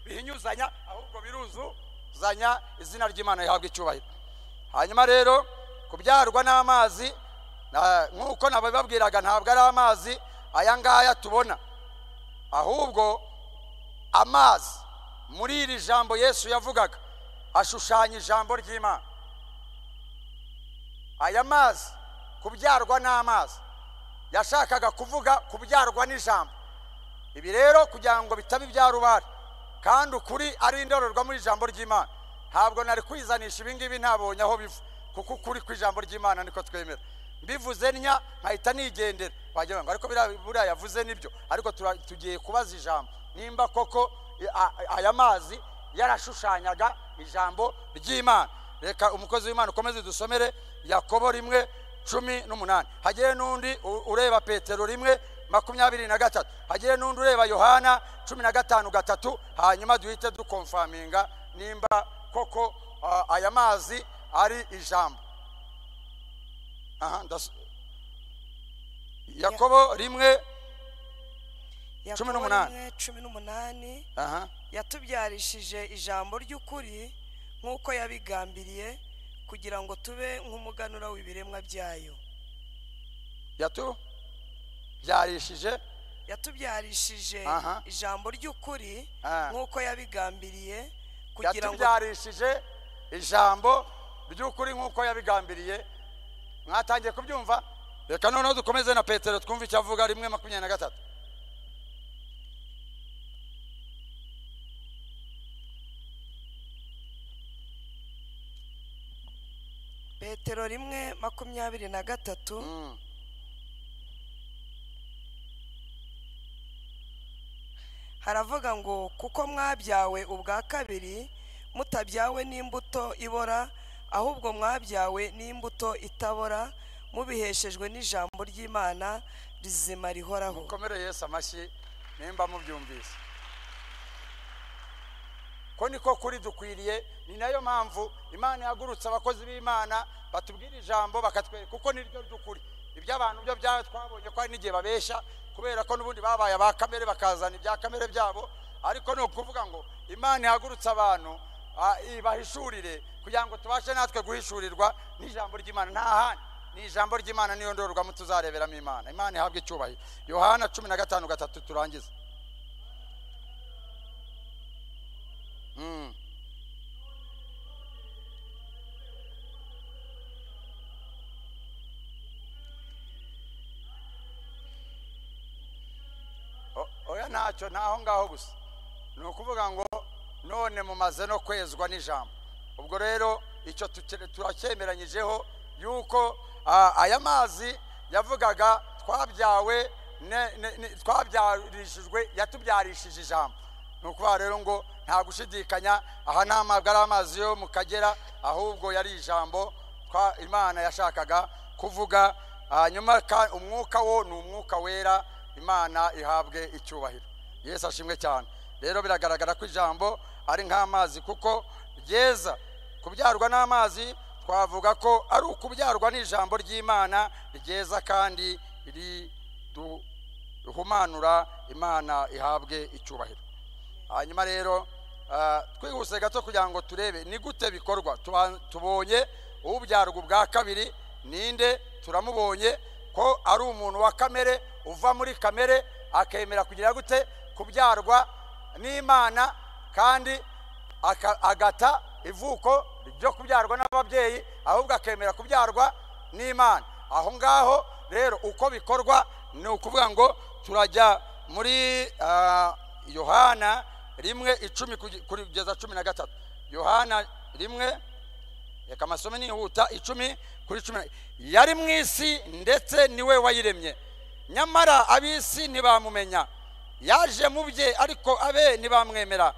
[SPEAKER 1] bihinyuzanya ahubwo biruzuzanya izina ry'imana yahabwa icyubahiro hanyuma rero kubyarwa n'amazi nk'uko nabibabwiraga ntabwo ari amazi aya ngaya tubona ahubwo amazi muri iri jambo yesu yavugaga ashushanya ijambo ry'imana aya mazi kubyarwa n'amazi yashakaga kuvuga kubyarwa n'ijambo ibi rero kugira ngo bitaba ibya rubara kandi ukuri ari indorerwamo ijambo ry'imana ntabwo nari kwizanisha ibingibi ntabonye aho biva kuko ukuri ku ijambo ry'imana niko twemera mbivuze nya nkahita nigendera wagira ngo ariko buriya yavuze nibyo ariko tugiye kubaza ijambo nimba koko aya mazi yarashushanyaga ijambo ry'imana reka umukozi w'imana ukomeze dusomere yakobo rimwe cumi n'umunani hagiye n'undi ureba petero rimwe makumyabiri na gatatu hagire n'undi ureba yohana cumi na gatanu gatatu hanyuma duhite dukomfaminga nimba koko aya mazi ari ijambo yakobo rimwe cumi
[SPEAKER 2] n'umunani yatubyarishije ijambo ry'ukuri nk'uko yabigambiriye kugira ngo tube nk'umuganura w'ibiremwa byayo yatubyarishije yatubyarishije ijambo ry'ukuri ah. nk'uko yabigambiriye yatubyarishije ijambo ry'ukuri nk'uko
[SPEAKER 1] yabigambiriye mwatangiye kubyumva reka noneho dukomeze na petero twumve icyo avuga rimwe makumyabiri na gatatu
[SPEAKER 2] petero rimwe makumyabiri na gatatu mm. haravuga ngo kuko mwabyawe ubwa kabiri mutabyawe n'imbuto ibora ahubwo mwabyawe n'imbuto itabora mubiheshejwe n'ijambo ry'imana rizima rihoraho
[SPEAKER 1] mukomere Yesu amashyi nimba
[SPEAKER 2] mubyumvise
[SPEAKER 1] ko niko kuri dukwiriye ni nayo mpamvu imana ihagurutse abakozi b'imana batubwira ijambo bakatwereka kuko niryo ry'ukuri iby'abantu byo byaba twabonye ko hari n'igihe babeshya kubera ko n'ubundi babaye aba kamere bakazana ibya kamere byabo ariko ni ukuvuga ngo imana ihagurutse abantu bahishurire kugira ngo tubashe natwe guhishurirwa n'ijambo ry'imana nta handi ni ijambo ry'imana niyo ndorerwamo tuzareberamo imana imana ihabwa icyubahiro yohana cumi na gatanu gatatu turangiza hmm. oya ntacyo ni ngaho gusa ni ukuvuga ngo none mumaze no kwezwa n'ijambo ubwo rero icyo turacyemeranyijeho yuko aya mazi yavugaga twabyawe twabyarishijwe yatubyarishije ijambo ni ukuvuga rero ngo nta gushidikanya aha ntabwo ari amazi yo mu kagera ahubwo yari ijambo imana yashakaga kuvuga hanyuma umwuka wo ni umwuka wera imana ihabwe icyubahiro yesu ashimwe cyane rero biragaragara ko ijambo ari nk'amazi kuko ryeza kubyarwa n'amazi twavuga ko ari ukubyarwa n'ijambo ry'imana ryeza kandi riduhumanura imana ihabwe icyubahiro hanyuma rero ah, twihuse gato kugira ngo turebe ni gute bikorwa tubonye ubyarwa ubwa kabiri ninde turamubonye ko ari umuntu wa kamere uva muri kamere akemera kugira gute kubyarwa n'imana kandi agata ivuko ryo kubyarwa n'ababyeyi ahubwo akemera kubyarwa n'imana aho ngaho rero uko bikorwa ni ukuvuga ngo turajya muri ah, yohana rimwe icumi kugeza cumi na gatatu yohana rimwe reka amasome nihuta icumi kuri cumi yari mu isi ndetse niwe wayiremye nyamara ab'isi ntibamumenya yaje mu bye ariko abe ntibamwemera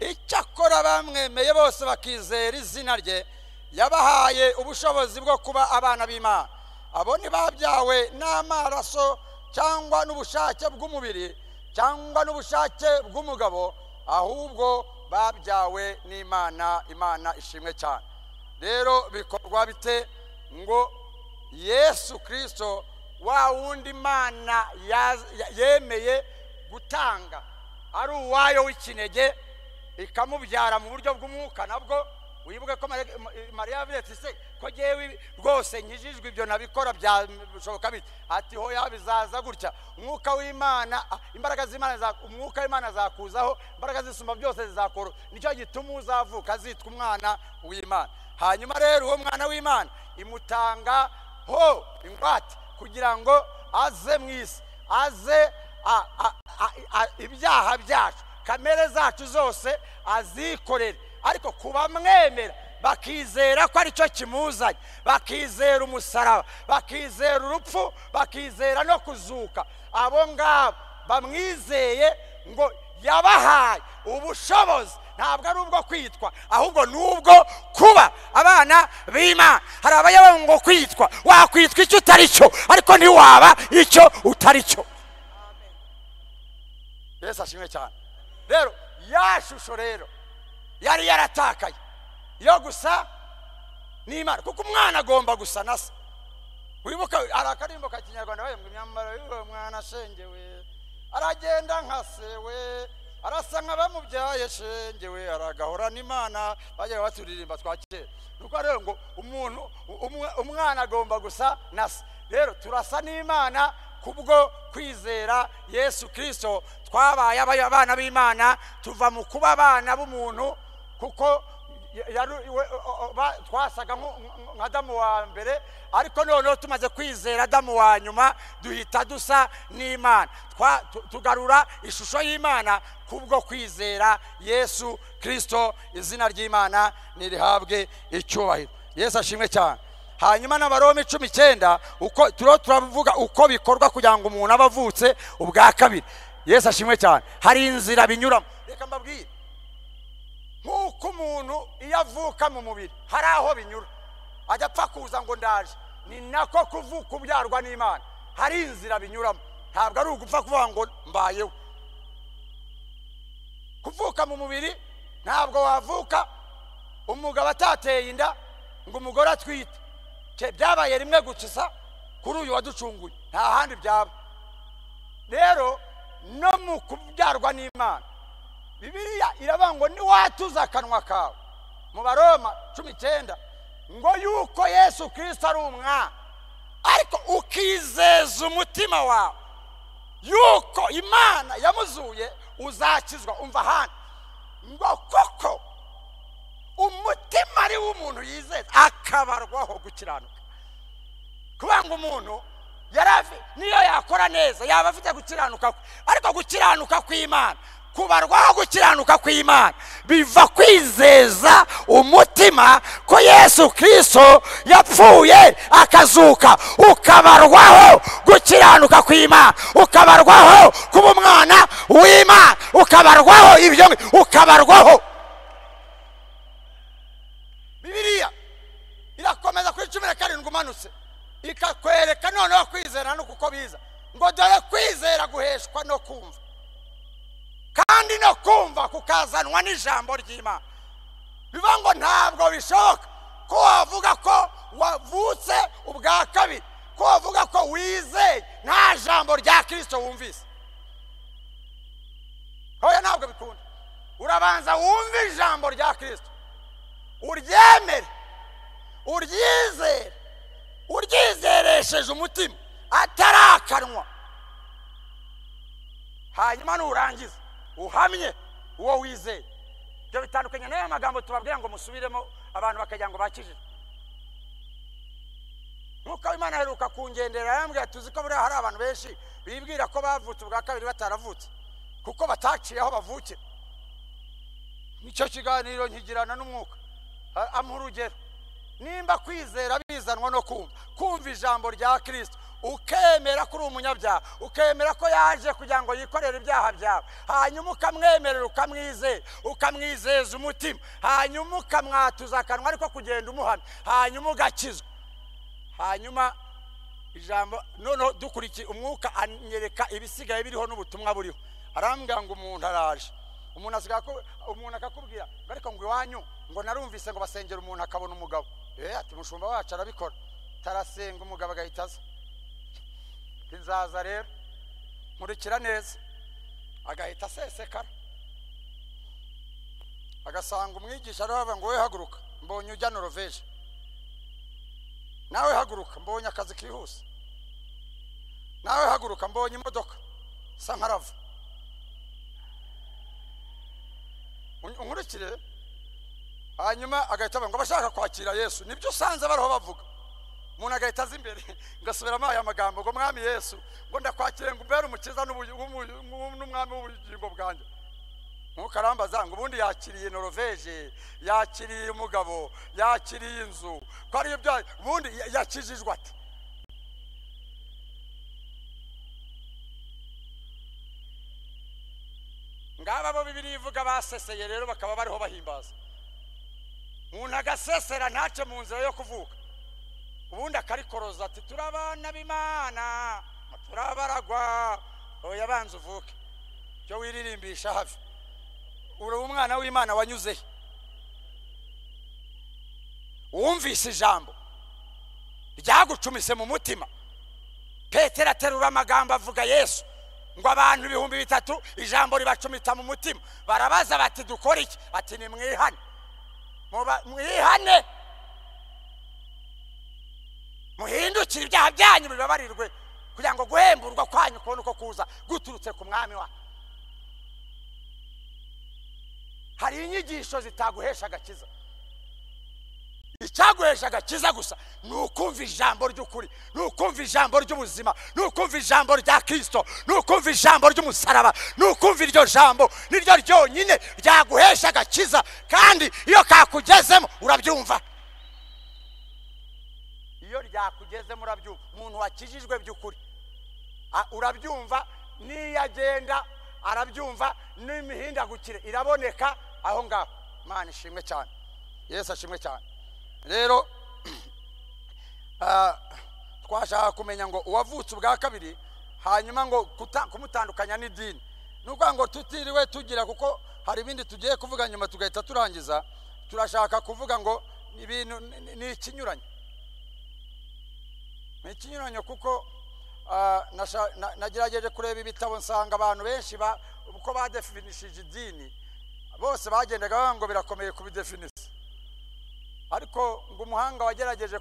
[SPEAKER 1] icyakora bamwemeye bose bakizera izina rye yabahaye ubushobozi bwo kuba abana b'imana abo ntibabyawe n'amaraso cyangwa n'ubushake bw'umubiri cyangwa n'ubushake bw'umugabo ahubwo babyawe n'imana imana ishimwe cyane rero bikorwa bite ngo yesu kirisito wa wundi mana yemeye gutanga ari uwayo w'ikinege ikamubyara mu buryo bw'umwuka nabwo wibuke ko mariya yabiretse ko ngewe rwose nkijijwe ibyo nabikora byashoboka bite ati hoya bizaza gutya umwuka w'imana ah, imbaraga z'imana umwuka w'imana zakuzaho imbaraga zisumba byose zizakora nicyo gituma uzavuka azitwa umwana w'imana hanyuma rero uwo mwana w'imana imutanga ho ingwate kugira ngo aze mu isi aze ibyaha byacu kamere zacu zose azikorere ariko ku bamwemera bakizera ko cyo kimuzanye bakizera umusaraba bakizera urupfu bakizera no kuzuka abo ngabo bamwizeye ngo yabahaye ubushobozi ntabwo ari ubwo kwitwa ahubwo ni ubwo kuba abana b'imana hari abayaba ngo kwitwa wakwitwa icyo utari cyo ariko ntiwaba icyo utari cyo yesu ashimwe cyane rero ya shusho rero yari yaratakaye yo gusa n'imana kuko umwana agomba gusa na se wibuka hari akarimbo ka kinyarwanda wemba imyambaro y'uwo mwana ashengewe aragenda nka se we arasa nk'abamubyaye shenge we aragahorana imana bajya baturirimba twa kera rero ngo umuntu umwana agomba gusa na se rero turasa n'imana kubwo kwizera yesu kirisito twabaye abana b'imana tuva mu kuba abana b'umuntu kuko twasaga nk'adamu wa mbere ariko noneho tumaze kwizera adamu wa nyuma duhita dusa n'imana tugarura ishusho y'imana kubwo kwizera yesu kirisito izina ry'imana ntirihabwe icyubahiro yesu ashimwe cyane hanyuma n'abaroma icumi icyenda turiho turavuga uko bikorwa kugira ngo umuntu abe avutse ubwa kabiri yesu ashimwe cyane hari inzira binyuramo reka mbabwire nk'uko umuntu iyo avuka mu mubiri hari aho binyura ajya apfa kuza ngo ndaje ni nako kuvuka ubyarwa n'imana hari inzira binyuramo ntabwo ari ugupfa kuvuga ngo mbayeho kuvuka mu mubiri ntabwo wavuka umugabo atateye inda ngo umugore atwite byabaye rimwe gucisa kuri uyu waducunguye nta handi byaba rero no mu kubyarwa n'imana bibiriya iravuga ngo niwatuza akanwa kawe mu baroma cumi icyenda ngo yuko yesu kirisita ari umwa ariko ukizeza umutima wawe yuko imana yamuzuye uzakizwa umva ahandi ngo koko umutima ari w’umuntu umuntu yizeza akabarwaho gukiranuka kuvuga ngo umuntu yari niyo yakora neza yaba afite gukiranuka ariko gukiranuka kw'imana kubarwaho gukiranuka kw'imana biva kwizeza umutima ko yesu kirisito yapfuye akazuka ukabarwaho gukiranuka kw'imana ukabarwaho kuba umwana w'imana ukabarwaho ibyo ukabarwaho bibiriya irakomeza kuri cumi na karindwi umanutse ikakwereka noneho kwizera no kuko biza ngo dore kwizera guheshwa no kumva kandi no kumva kukazanwa n'ijambo ry'ima biba ngo ntabwo bishoboka ko wavuga ko wavutse ubwa kabiri ko wavuga ko wizeye nta jambo rya kirisito wumvise hoya ntabwo bikunda urabanza wumve ijambo rya kirisito uryemere uryizere uryizeresheje umutima atari akanwa hanyuma nurangiza uhamye uwo wizeye ibyo bitandukanye n'aya magambo tubabwira ngo musubiremo abantu bakagira ngo bakijije nk'uko imana aheruka kungendera yarambwira tuzi ko buriya hari abantu benshi bibwira ko bavutse ubwa kabiri bataravutse kuko bataciye aho bavukira nicyo kiganiro nkigirana n'umwuka amuha urugero nimba kwizera bizanwa no kumva kumva ijambo rya kirisito ukemera ko uri umunyabyaha ukemera ko yaje kugira ngo yikorere ibyaha byawe hanyuma ukamwemerera ukamwize ukamwizeza umutima hanyuma ukamwatuza akanwa ariko kugenda umuhamya hanyuma ugakizwa hanyuma ijambo noneho dukurikiye umwuka anyereka ibisigaye biriho n'ubutumwa buriho arambwira ngo umuntu araje umuntu umuntu akakubwira ariko ngo iwanyu ngo narumvise ngo basengere umuntu akabona umugabo eh, ati mushumba wacu arabikora tarasenga umugabo agahita aza nzaza rero nkurikira neza agahita asesekara agasanga umwigisha aravuga ngo we haguruka mbonye ujya noroveje nawe haguruka mbonye akazi kihuse nawe haguruka mbonye imodoka isa nkarava unkurikire hanyuma agahita ngo abashaka kwakira yesu nibyo usanze bariho bavuga umuntu agahita aza imbere ngasubiramo aya magambo ngo mwami yesu ngo ndakwakire ngo ubere umukiza n'umwami w'ubugingo bwanjye ntukarambaza ngo ubundi yakiriye noroveje yakiriye umugabo yakiriye inzu ko ariyo bya ubundi yakijijwe ati ngaba bo bibiri ivuga baseseye rero bakaba bariho bahimbaza umuntu agasesera ntacye mu nzira yo kuvuka ubundi akarikoroza ati turabana b'imana turabaragwa oya banza uvuke cyo wiririmbisha hafi uri umwana w'imana wanyuze wumvise ijambo ryagucumise mu mutima petero aterura amagambo avuga yesu ngo abantu ibihumbi bitatu ijambo ribacumita mu mutima barabaza bati dukora iki ati ni mwihane mwihane muhindukire ibyaha byanyu bibabarirwe kugira ngo guhemburwa kwanyu kubona uko kuza guturutse ku mwami wa hari inyigisho zitaguhesha agakiza icyaguhesha agakiza gusa ni ukumva ijambo ry'ukuri ni ukumva ijambo ry'ubuzima ni ukumva ijambo rya kirisito ni ukumva ijambo ry'umusaraba ni ukumva iryo jambo niryo ryonyine ryaguhesha agakiza kandi iyo kakugezemo urabyumva iyo ryakugeze murabyumva umuntu wakijijwe by'ukuri urabyumva n'iyo agenda arabyumva n'imihindagukire iraboneka aho ngaho mwana ishimwe cyane yesu ashimwe cyane rero *clears throat* ah, twashaka kumenya ngo uwavutse ubwa kabiri hanyuma ngo kumutandukanya n'idini ni ukuvuga ngo tutiriwe tugira kuko hari ibindi tugiye kuvuga nyuma tugahita turangiza turashaka kuvuga ngo ni ikinyuranye ni ikinyuranyo kuko ah, nagerageje kureba ibitabo nsanga abantu benshi uko badefinishije idini bose bagendaga bavuga ngo birakomeye kubidefinisa ariko ngo umuhanga wagerageje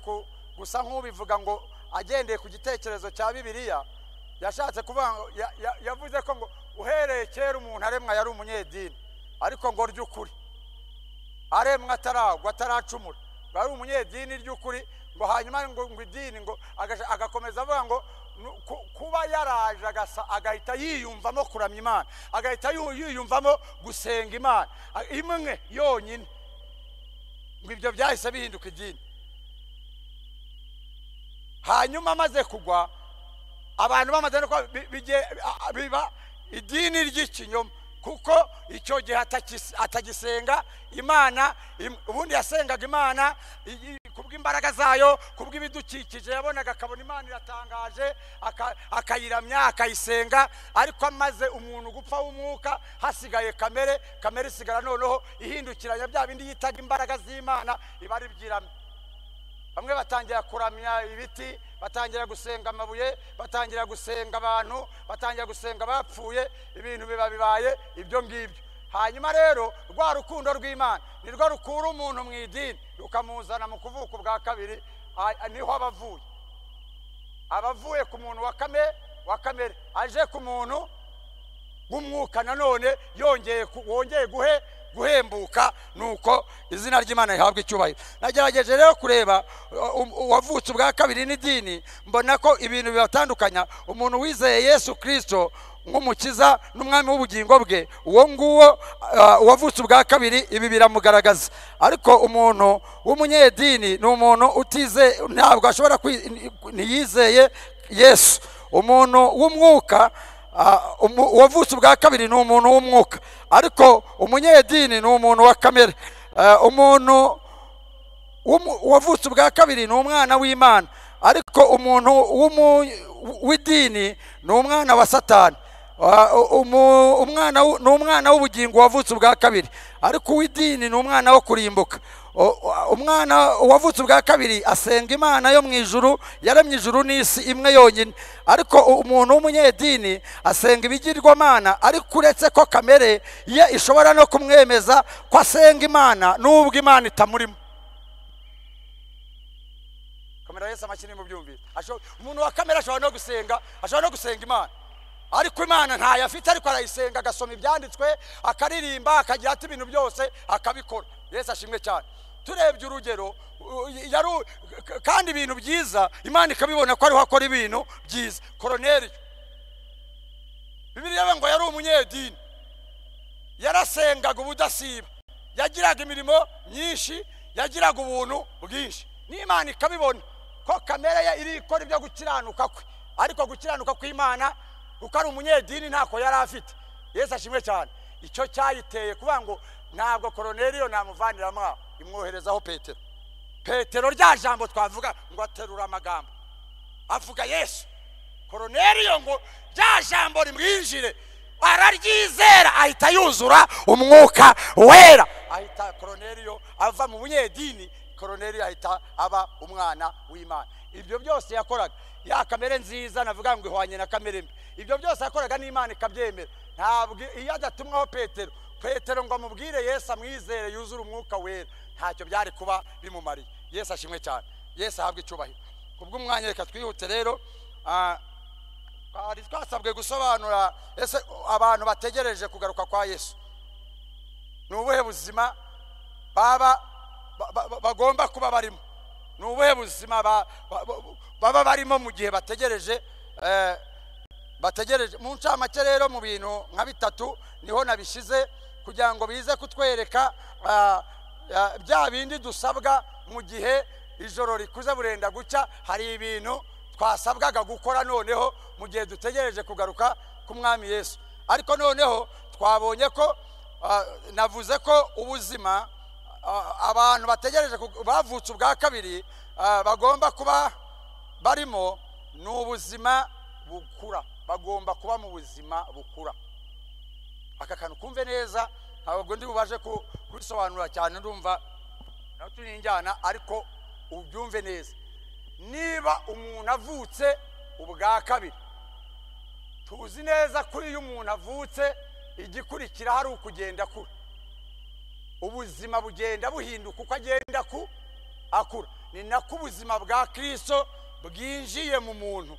[SPEAKER 1] gusa nk'ubivuga ngo agendeye ku gitekerezo cya bibiliya yashatse kuba ngo yavuze ko ngo uhereye kera umuntu aremwa yari umunyedini ariko ngo ry'ukuri aremwa ataragwa ataracumura ngo ari umunyedini ry'ukuri ngo hanyuma ngo idini ngo agakomeza avuga ngo kuba yaraje agasa agahita yiyumvamo kuramya imana agahita yiyumvamo gusenga imana imwe yonyine ngo ibyo byahise bihinduka idini hanyuma amaze kugwa abantu bamaze no biba idini ry'ikinyoma kuko icyo gihe atagisenga imana ubundi yasengaga imana kubw'imbaraga zayo kubw'ibidukikije yabonaga akabona imana iratangaje akayiramya akayisenga ariko amaze umuntu gupfa w'umwuka hasigaye kamere kamere isigara noneho ihindukiranya bya bindi yitaga imbaraga z'imana iba ari byiramye bamwe batangira kuramya ibiti batangira gusenga amabuye batangira gusenga abantu batangira gusenga abapfuye ibintu biba bibaye ibyo ngibyo hanyuma rero rwa rukundo rw'imana ni rwo rukura umuntu mu idini rukamuzana mu kuvuka ubwa kabiri niho aba avuye aba avuye ku muntu wa kamere aje ku muntu w'umwuka nanone yongeye wongeye guhe guhembuka nuko izina ry'imana rihabwa icyubahiro nagerageje rero kureba um, uwavutse ubwa kabiri n'idini mbona ko ibintu bibatandukanya umuntu wizeye yesu kirisito nk'umukiza n'umwami w'ubugingo bwe uwo nguwo uh, uwavutse ubwa kabiri ibi biramugaragaza ariko umuntu w'umunyedini ni umuntu utize ntabwo ashobora ntiyizeye yesu umuntu w'umwuka Ah, uwavutse ubwa kabiri ni umuntu w'umwuka ariko umunyedini ni umuntu wa kamere eh, umuntu uwavutse ubwa kabiri ni umwana w'imana ariko umuntu w'idini ni umwana wa satani ah, umwana ni umwana w'ubugingo wavutse ubwa kabiri ariko uw'idini ni umwana wo kurimbuka umwana wavutse ubwa kabiri asenga imana yo mu ijuru yaremye ijuru n'isi imwe yonyine ariko umuntu w'umunyedini asenga ibigirwamana ariko uretse ko kamere ye ishobora no kumwemeza ko asenga imana n'ubwo imana itamurimo kamera yose amakini mu byumvire umuntu wa kamera ashobora no gusenga ashobora no gusenga imana ariko imana ntayo afite ariko arayisenga agasoma ibyanditswe akaririmba akagira ati ibintu byose akabikora yesu ashimwe cyane turebye urugero kandi ibintu byiza imana ikabibona ko ariho akora ibintu byiza koroneri bibiriya ngo yari umunyedini yarasengaga ubudasiba yagiraga imirimo myinshi yagiraga ubuntu bwinshi n'imana ikabibona ko kamere ye iri ikora ibyo gukiranuka kwe ariko gukiranuka kw'imana kuko ari umunyedini ntako yari afite yesu ashimwe cyane icyo cyayiteye kuba ngo ntabwo koroneri yo namuvaniramo aho imwoherezaho petero petero rya jambo twavuga ngo aterura amagambo avuga yesu koroneriyo ngo rya jambo rimwinjire araryizera ahita yuzura umwuka wera ahita koroneriyo ava mu bunyedini koroneriyo ahita aba umwana w'imana ibyo byose yakoraga ya kamere nziza navuga ngo ihwanye na kamere mbi ibyo byose yakoraga n'imana ikabyemera ntabwo iyo adatumwaho petero petero ngo amubwire yesu amwizere yuzure umwuka wera ntacyo byari kuba bimumariye yesu ashimwe cyane yesu ahabwa icyubahiro kubwo umwanya reka twihute rero ah, twari twasabwe gusobanura ese abantu bategereje kugaruka kwa yesu ni ubuhe buzima baba bagomba kuba barimo ni ubuhe buzima baba barimo mu gihe bategereje eh, bategereje mu ncamake rero mu bintu nka bitatu niho nabishyize kugira ngo bize kutwereka ah, bya bindi dusabwa mu gihe ijoro rikuze burenda guca hari ibintu twasabwaga gukora noneho mu gihe dutegereje kugaruka k'umwami Yesu ariko noneho twabonye ko ah, navuze ko ubuzima ah, abantu bategereje bavutse ubwa kabiri ah, bagomba kuba barimo ni ubuzima bukura bagomba kuba mu buzima bukura aka kantu kumve neza ntabwo ndi bubashe ku kubisobanura cyane ndumva nabyo ni injyana ariko ubyumve neza niba umuntu avutse ubwa kabiri tuzi neza ko iyo umuntu avutse igikurikira hari ukugenda akura ubuzima bugenda buhinduka uko agenda akura ni nako ubuzima bwa kirisito bwinjiye mu muntu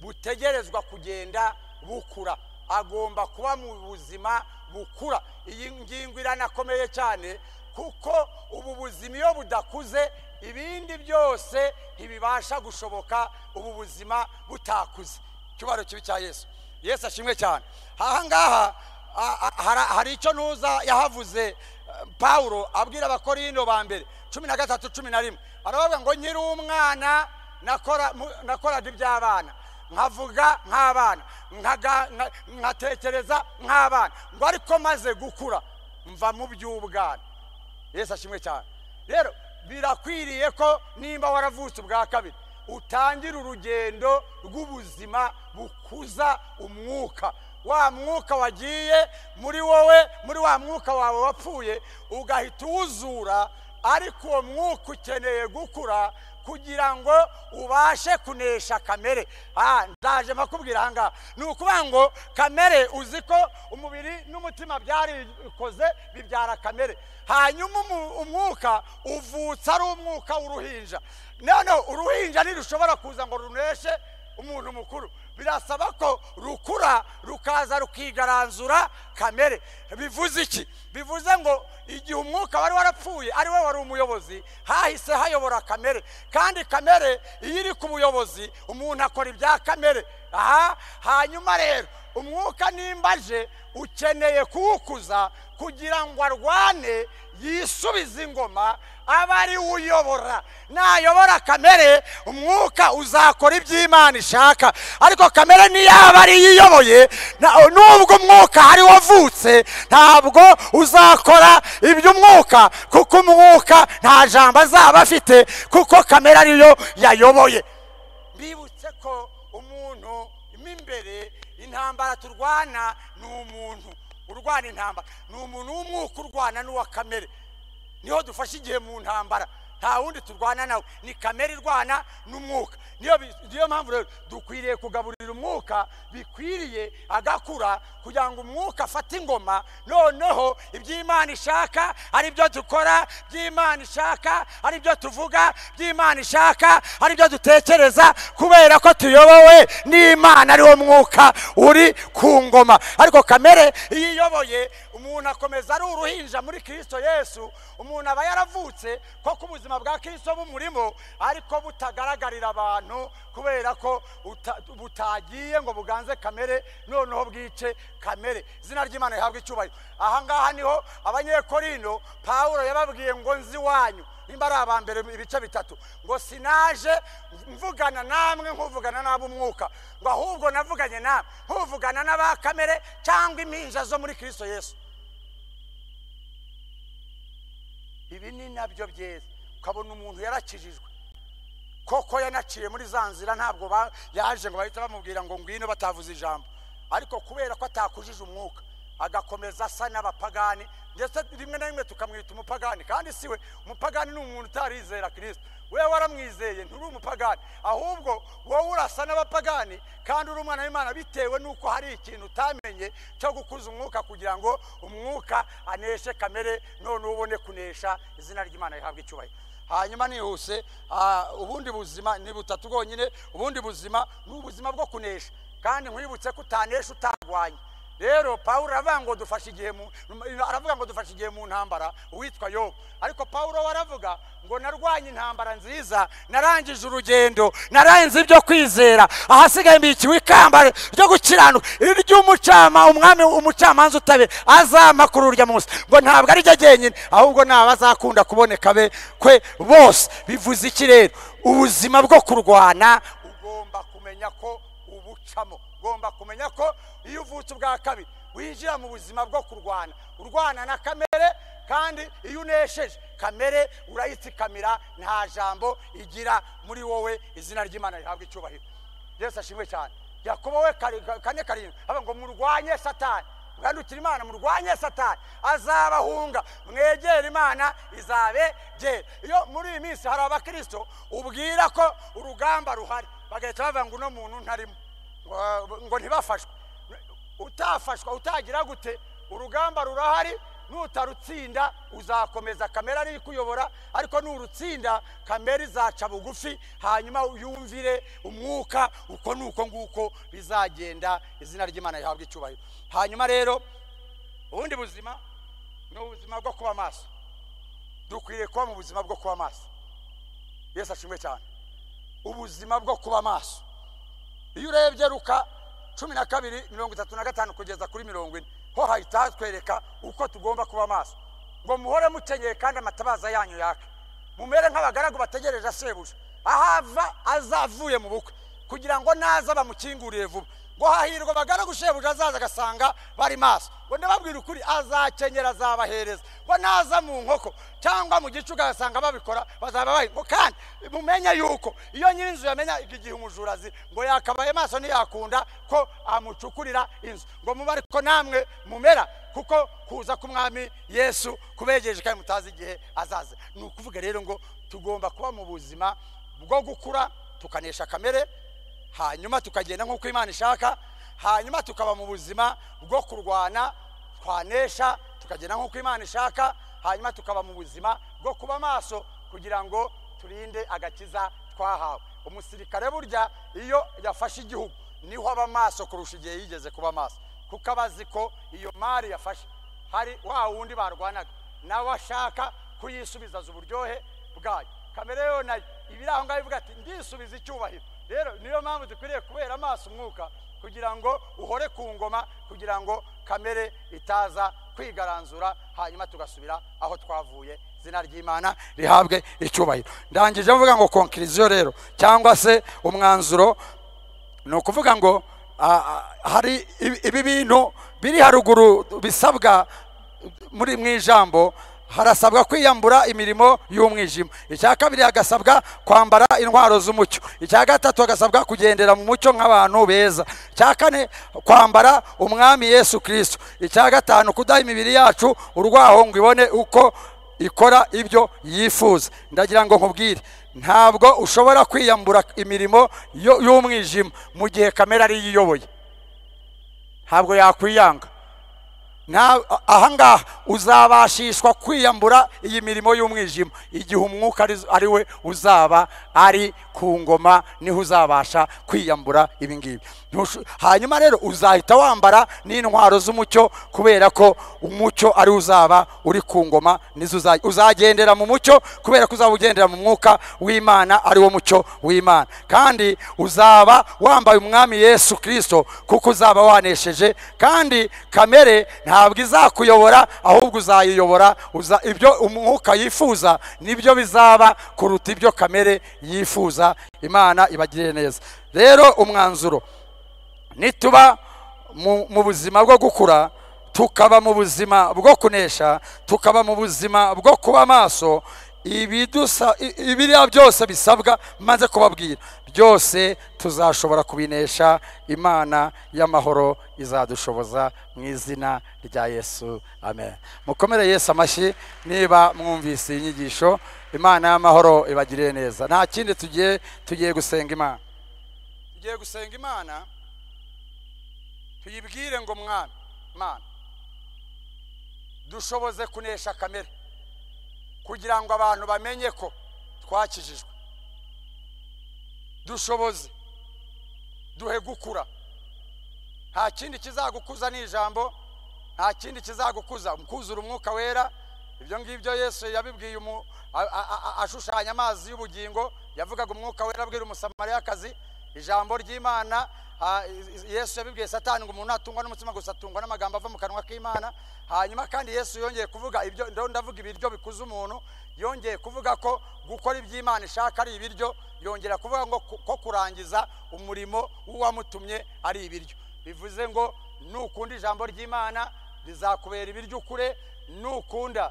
[SPEAKER 1] butegerezwa kugenda bukura agomba kuba mu buzima gukura iyi ngingo iranakomeye cyane kuko ubu buzima iyo budakuze ibindi byose ntibibasha gushoboka ubu buzima butakuze icyubahiro kibi cya yesu yesu ashimwe cyane aha ngaha hari icyo ntuza yahavuze paul abwira abakorindo ba mbere cumi na gatatu cumi na rimwe aravuga ngo nyiri umwana nakora nakoraga iby'abana nkavuga nk'abana nkatekereza nk'abana ngo ariko maze gukura mva mu by'ubwana yesu ashimwe cyane rero birakwiriye ko nimba waravutse ubwa kabiri utangira urugendo rw'ubuzima bukuza umwuka wa mwuka wagiye muri wowe muri wa mwuka wawe wapfuye ugahita uwuzura ariko uwo mwuka ukeneye gukura kugira ngo ubashe kunesha kamere ndaje mbakubwira aha ngaha ni ukuvuga ngo kamere uzi ko umubiri n'umutima byarikoze bibyara kamere hanyuma umwuka uvutse ari umwuka w'uruhinja noneho uruhinja ntirushobora kuza ngo runeshe umuntu mukuru birasaba ko rukura rukaza rukigaranzura kamere bivuze iki bivuze ngo igihe umwuka wari warapfuye ari we wari umuyobozi hahise hayobora kamere kandi kamere iyo iri ku buyobozi umuntu akora ibya kamere aha hanyuma rero umwuka nimbaje ukeneye kuwukuza kugira ngo arwane yisubize ingoma aba ari we uyobora nayobora kamere umwuka uzakora iby'imana ishaka ariko kamere niyo ari ariyo iyoboye nubwo umwuka ari wavutse ntabwo uzakora iby'umwuka kuko umwuka nta jambo azaba afite kuko kamere ariyo yayoboye mbibutse ko umuntu mo imbere intambara turwana ni umuntu urwana intambara ni umuntu w'umwuka urwana n'uwa kamere niho dufashe igihe mu ntambara nta wundi turwana nawe ni kamere irwana n'umwuka niyo mpamvu rero dukwiriye kugaburira umwuka bikwiriye agakura kugira ngo umwuka afate ingoma noneho iby'imana ishaka ari byo dukora by'imana ishaka ari byo tuvuga by'imana ishaka ari byo dutekereza kubera ko tuyobowe n'imana ariwo mwuka uri ku ngoma ariko kamere iyo iyoboye umuntu akomeza ari uruhinja muri kirisito yesu umuntu aba yaravutse koko ubuzima bwa kirisito bumurimo ariko butagaragarira abantu kubera ko butagiye ngo buganze kamere noneho bwice kamere izina ry'imana rihabwa icyubahiro ahangaha niho abanyekorino pawuro yababwiye ngo nzi wanyu nimba ari aba mbere ibice bitatu ngo sinaje mvugana namwe nk'uvugana n'ab'umwuka ngo ahubwo navuganye namwe nk'uvugana kamere cyangwa impinja zo muri kirisito yesu ibi ni nabyo byiza ukabona umuntu yarakijijwe koko yanaciye muri za nzira ntabwo yaje ngo bahite bamubwira ngo ngwino batavuze ijambo ariko kubera ko atakujije umwuka agakomeza asa n'abapagani ndetse rimwe na rimwe tukamwita umupagani kandi si we umupagani ni umuntu utarizera kirisita we waramwizeye nturi umupagani ahubwo wowe urasa n'abapagani kandi uri umwana w'imana bitewe n'uko hari ikintu utamenye cyo gukuza umwuka kugira ngo umwuka aneshe kamere none ubone kunesha izina ry'imana rihabwa icyubahiro hanyuma nihuse ah, ubundi buzima ni butatu bwonyine ubundi buzima ni ubuzima bwo kunesha kandi nkwibutse ko utanesha utarwanya rero pawulo aravuga ngo dufashe igihe mu aravuga ngo dufashe igihe mu ntambara uwitwa yobu ariko pawulo aravuga ngo narwanye intambara nziza narangije urugendo naranze ibyo kwizera ahasigaye mbikiwe ikamba ryo gukiranuka ry'umucama umwami umucamanza utabe azamakuru urya munsi ngo ntabwo ari ryo jyenyine ahubwo ni abazakunda kuboneka be kwe bose bivuze iki rero ubuzima bwo kurwana ugomba kumenya ko ubucamo ugomba kumenya ko bw'imvutsi bwa kabiri winjira mu buzima bwo kurwana urwana na kamere kandi iyo unesheje kamere urayitsikamira nta jambo igira muri wowe izina ry'imana rihabwa icyubahiro yesu ashimwe cyane yakobo we kane karindwi avuga ngo murwanye satani mwandukire imana murwanye satani azabahunga mwegere imana izabe izabegera iyo muri iyi minsi hari abakirisito ubwira ko urugamba ruhari bagahita bavuga ngo uno muntu ntarimo ngo ntibafashwe utafashwa utagira gute urugamba rurahari nutarutsinda uzakomeza kamera ari kuyobora ariko nurutsinda kamera izaca bugufi hanyuma uyumvire umwuka uko nuko nguko bizagenda izina ry'imana rihabwa icyubahiro hanyuma rero ubundi buzima ni ubuzima bwo kuba maso dukwiriye kuba mu buzima bwo kuba maso yesu ashimwe cyane ubuzima bwo kuba maso iyo urebye ruka cumi na kabiri mirongo itatu na gatanu kugeza kuri mirongo ine ho hahita hatwereka uko tugomba kuba amaso ngo muhore mukenyeye kandi amatabaza yanyu yaka mumere nk'abagaragu bategereje asebuja ahava azavuye mu bukwe kugira ngo naza bamukinguriye vuba ngo hahirwa bagana gushebuja azaza agasanga bari maso ngo ndababwira ukuri azakenyera azabahereza ngo naza mu nkoko cyangwa mu gicu ugasanga babikora bazaba bari ngo kandi mumenye yuko iyo nyirinzu yamenya igihe umujurazi ngo yakabaye maso ntiyakunda ko amucukurira inzu ngo mube ariko namwe mumera kuko kuza k'umwami yesu kubegereje kandi mutazi igihe azaza ni ukuvuga rero ngo tugomba kuba mu buzima bwo gukura tukanesha kamere hanyuma tukagenda nk'uko imana ishaka hanyuma tukaba mu buzima bwo kurwana twanesha tukagenda nk'uko imana ishaka hanyuma tukaba mu buzima bwo kuba maso kugira ngo turinde agakiza twahawe umusirikare burya iyo yafashe igihugu niho aba maso kurusha igihe yigeze kuba maso kuko aba ko iyo mari yafashe hari wa wundi barwanaga nawe ashaka kuyisubizaza uburyohe bwayo kamere yo nayo iba aho ngaho ivuga ati ndisubiza icyubahiro rero niyo mpamvu dukwiriye kubera amaso umwuka kugira ngo uhore ku ngoma kugira ngo kamere itaza kwigaranzura hanyuma tugasubira aho twavuye izina ry'imana rihabwe icyubahiro ndangije mvuga ngo konkiriziyo rero cyangwa se umwanzuro ni ukuvuga ngo hari ibi bintu biri haruguru bisabwa muri mu ijambo harasabwa kwiyambura imirimo y'umwijima icya kabiri hagasabwa kwambara intwaro z'umucyo icya gatatu hagasabwa kugendera mu mucyo nk'abantu beza icya kane kwambara umwami yesu kirisito icya gatanu kudaha imibiri yacu urwaho ngo ibone uko ikora ibyo yifuza ndagira ngo nkubwire ntabwo ushobora kwiyambura imirimo y'umwijima mu gihe kamera ariyo iyoboye ntabwo yakwiyanga ahangaha uzabashishwa kwiyambura iyi mirimo y'umwijima igihe umwuka ari we uzaba ari ku ngoma niho uzabasha kwiyambura ibingibi. hanyuma rero uzahita wambara n'intwaro z'umucyo kubera ko umucyo ari uzaba uri ku ngoma uzagendera mu mucyo kubera ko uzaba ugendera mu mwuka w'imana ari wo mucyo w'imana kandi uzaba wambaye umwami yesu kirisito kuko uzaba wanesheje kandi kamere ntabwo izakuyobora ahubwo uzayiyobora ibyo umwuka yifuza nibyo bizaba kuruta ibyo kamere yifuza imana ibagirire neza rero umwanzuro nituba mu buzima bwo gukura tukaba mu buzima bwo kunesha tukaba mu buzima bwo kuba amaso ibiriya byose bisabwa maze kubabwira byose tuzashobora kubinesha imana y'amahoro izadushoboza mu izina rya yesu amen mukomere yesu amashyi niba mwumvise inyigisho imana y'amahoro ibagiriye neza nta kindi tugiye tugiye gusenga imana tugiye gusenga imana tuyibwire ngo mwana mwana dushoboze kunesha kamere kugira ngo abantu bamenye ko twakijijwe dushoboze duhe gukura nta kindi kizagukuza ni ijambo nta kindi kizagukuza kuzura umwuka wera ibyo ngibyo yesu yabibwiye ashushanya amazi y'ubugingo yavugaga umwuka wera abwira akazi ijambo ry'imana yesu yabibwiye satani ngo umuntu atungwa n'umutima gusa atungwa n'amagambo ava mu kanwa k'imana hanyuma kandi yesu yongeye kuvuga ibyo ndavuga ibiryo bikuze umuntu yongeye kuvuga ko gukora iby’Imana ishaka ari ibiryo yongera kuvuga ngo ko kurangiza umurimo w'uwamutumye ari ibiryo bivuze ngo nukunda ijambo ry'imana rizakubera ibiryo ukure nukunda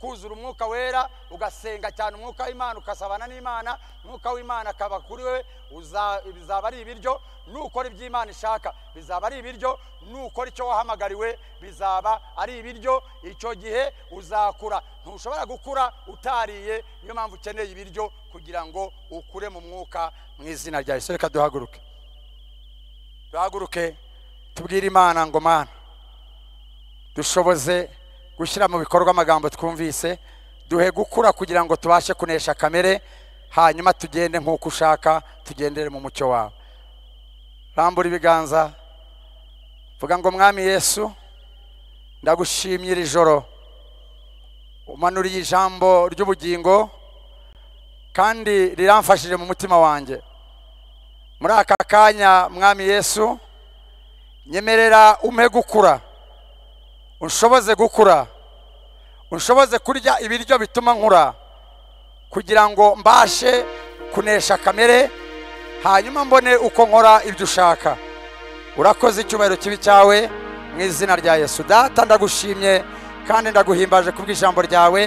[SPEAKER 1] kuzura umwuka wera ugasenga cyane umwuka w'imana ukasabana n'imana umwuka w'imana akaba kuri we bizaba ari ibiryo nukora ibyo imana ishaka bizaba ari ibiryo nukora icyo wahamagariwe bizaba ari ibiryo icyo gihe uzakura ntushobora gukura utariye niyo mpamvu ukeneye ibiryo kugira ngo ukure mu mwuka mu izina rya yesu reka duhaguruke duhaguruke tubwire imana ngo mana dushoboze gushyira mu bikorwa amagambo twumvise duhe gukura kugira ngo tubashe kunesha kamere hanyuma tugende nk'uko ushaka tugendere mu mucyo wawe rambura ibiganza vuga ngo mwami yesu ndagushimye iri joro umanuriye ijambo ry'ubugingo kandi riramfashije mu mutima wanjye muri aka kanya mwami yesu nyemerera umpe gukura unshoboze gukura unshoboze kurya ibiryo bituma nkura kugira ngo mbashe kunesha kamere hanyuma mbone uko nkora ibyo ushaka urakoze icyubahiro kibi cyawe mu izina rya yesu data ndagushimye kandi ndaguhimbaje kubw'ijambo ryawe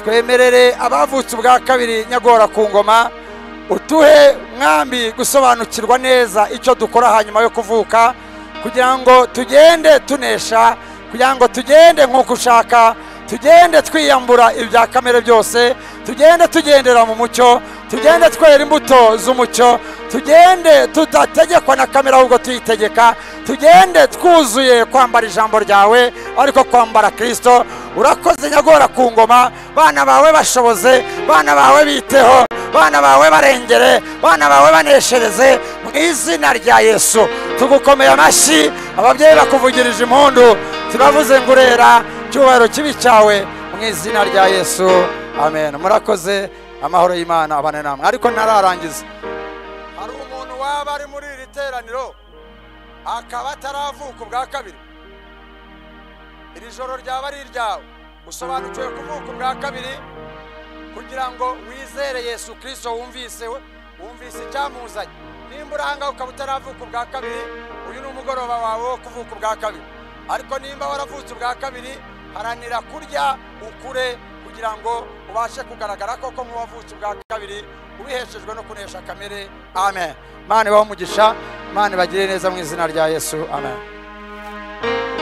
[SPEAKER 1] twemerere abavutse ubwa kabiri nyagora ku ngoma utuhe mwami gusobanukirwa neza icyo dukora hanyuma yo kuvuka kugira ngo tugende tunesha kugira ngo tugende nk'uko ushaka tugende twiyambura ibya kamere byose tugende tugendera mu mucyo tugende twera imbuto z'umucyo tugende tutategekwa na kamere ahubwo tuyitegeka tugende twuzuye kwambara ijambo ryawe ariko kwambara kirisito urakoze nyagora ku ngoma bana bawe bashoboze bana bawe biteho bana bawe barengere bana bawe baneshereze mu izina rya yesu tugukomeye amashyi ababyeyi bakuvugirije impundu turavuze ngo urera cyubahiro kibi cyawe mu izina rya yesu amen murakoze amahoro y'imana abane namwe ariko ntararangiza hari umuntu waba ari muri iri teraniro akaba ataravuka ubwa kabiri iri joro ryaba ari iryawe usobanukiwe kuvuka ubwa kabiri kugira ngo wizere yesu kirisito wumvise wumvise icyamuzanye nimba uranga ukaba utaravuka ubwa kabiri uyu ni umugoroba wawe wo kuvuka ubwa kabiri ariko nimba waravutse ubwa kabiri haranira kurya ukure kugira ngo ubashe kugaragara koko nk'uwavutse ubwa kabiri ubiheshejwe no kunesha kamere amen mani umugisha mani bagire neza mu izina rya yesu
[SPEAKER 2] amen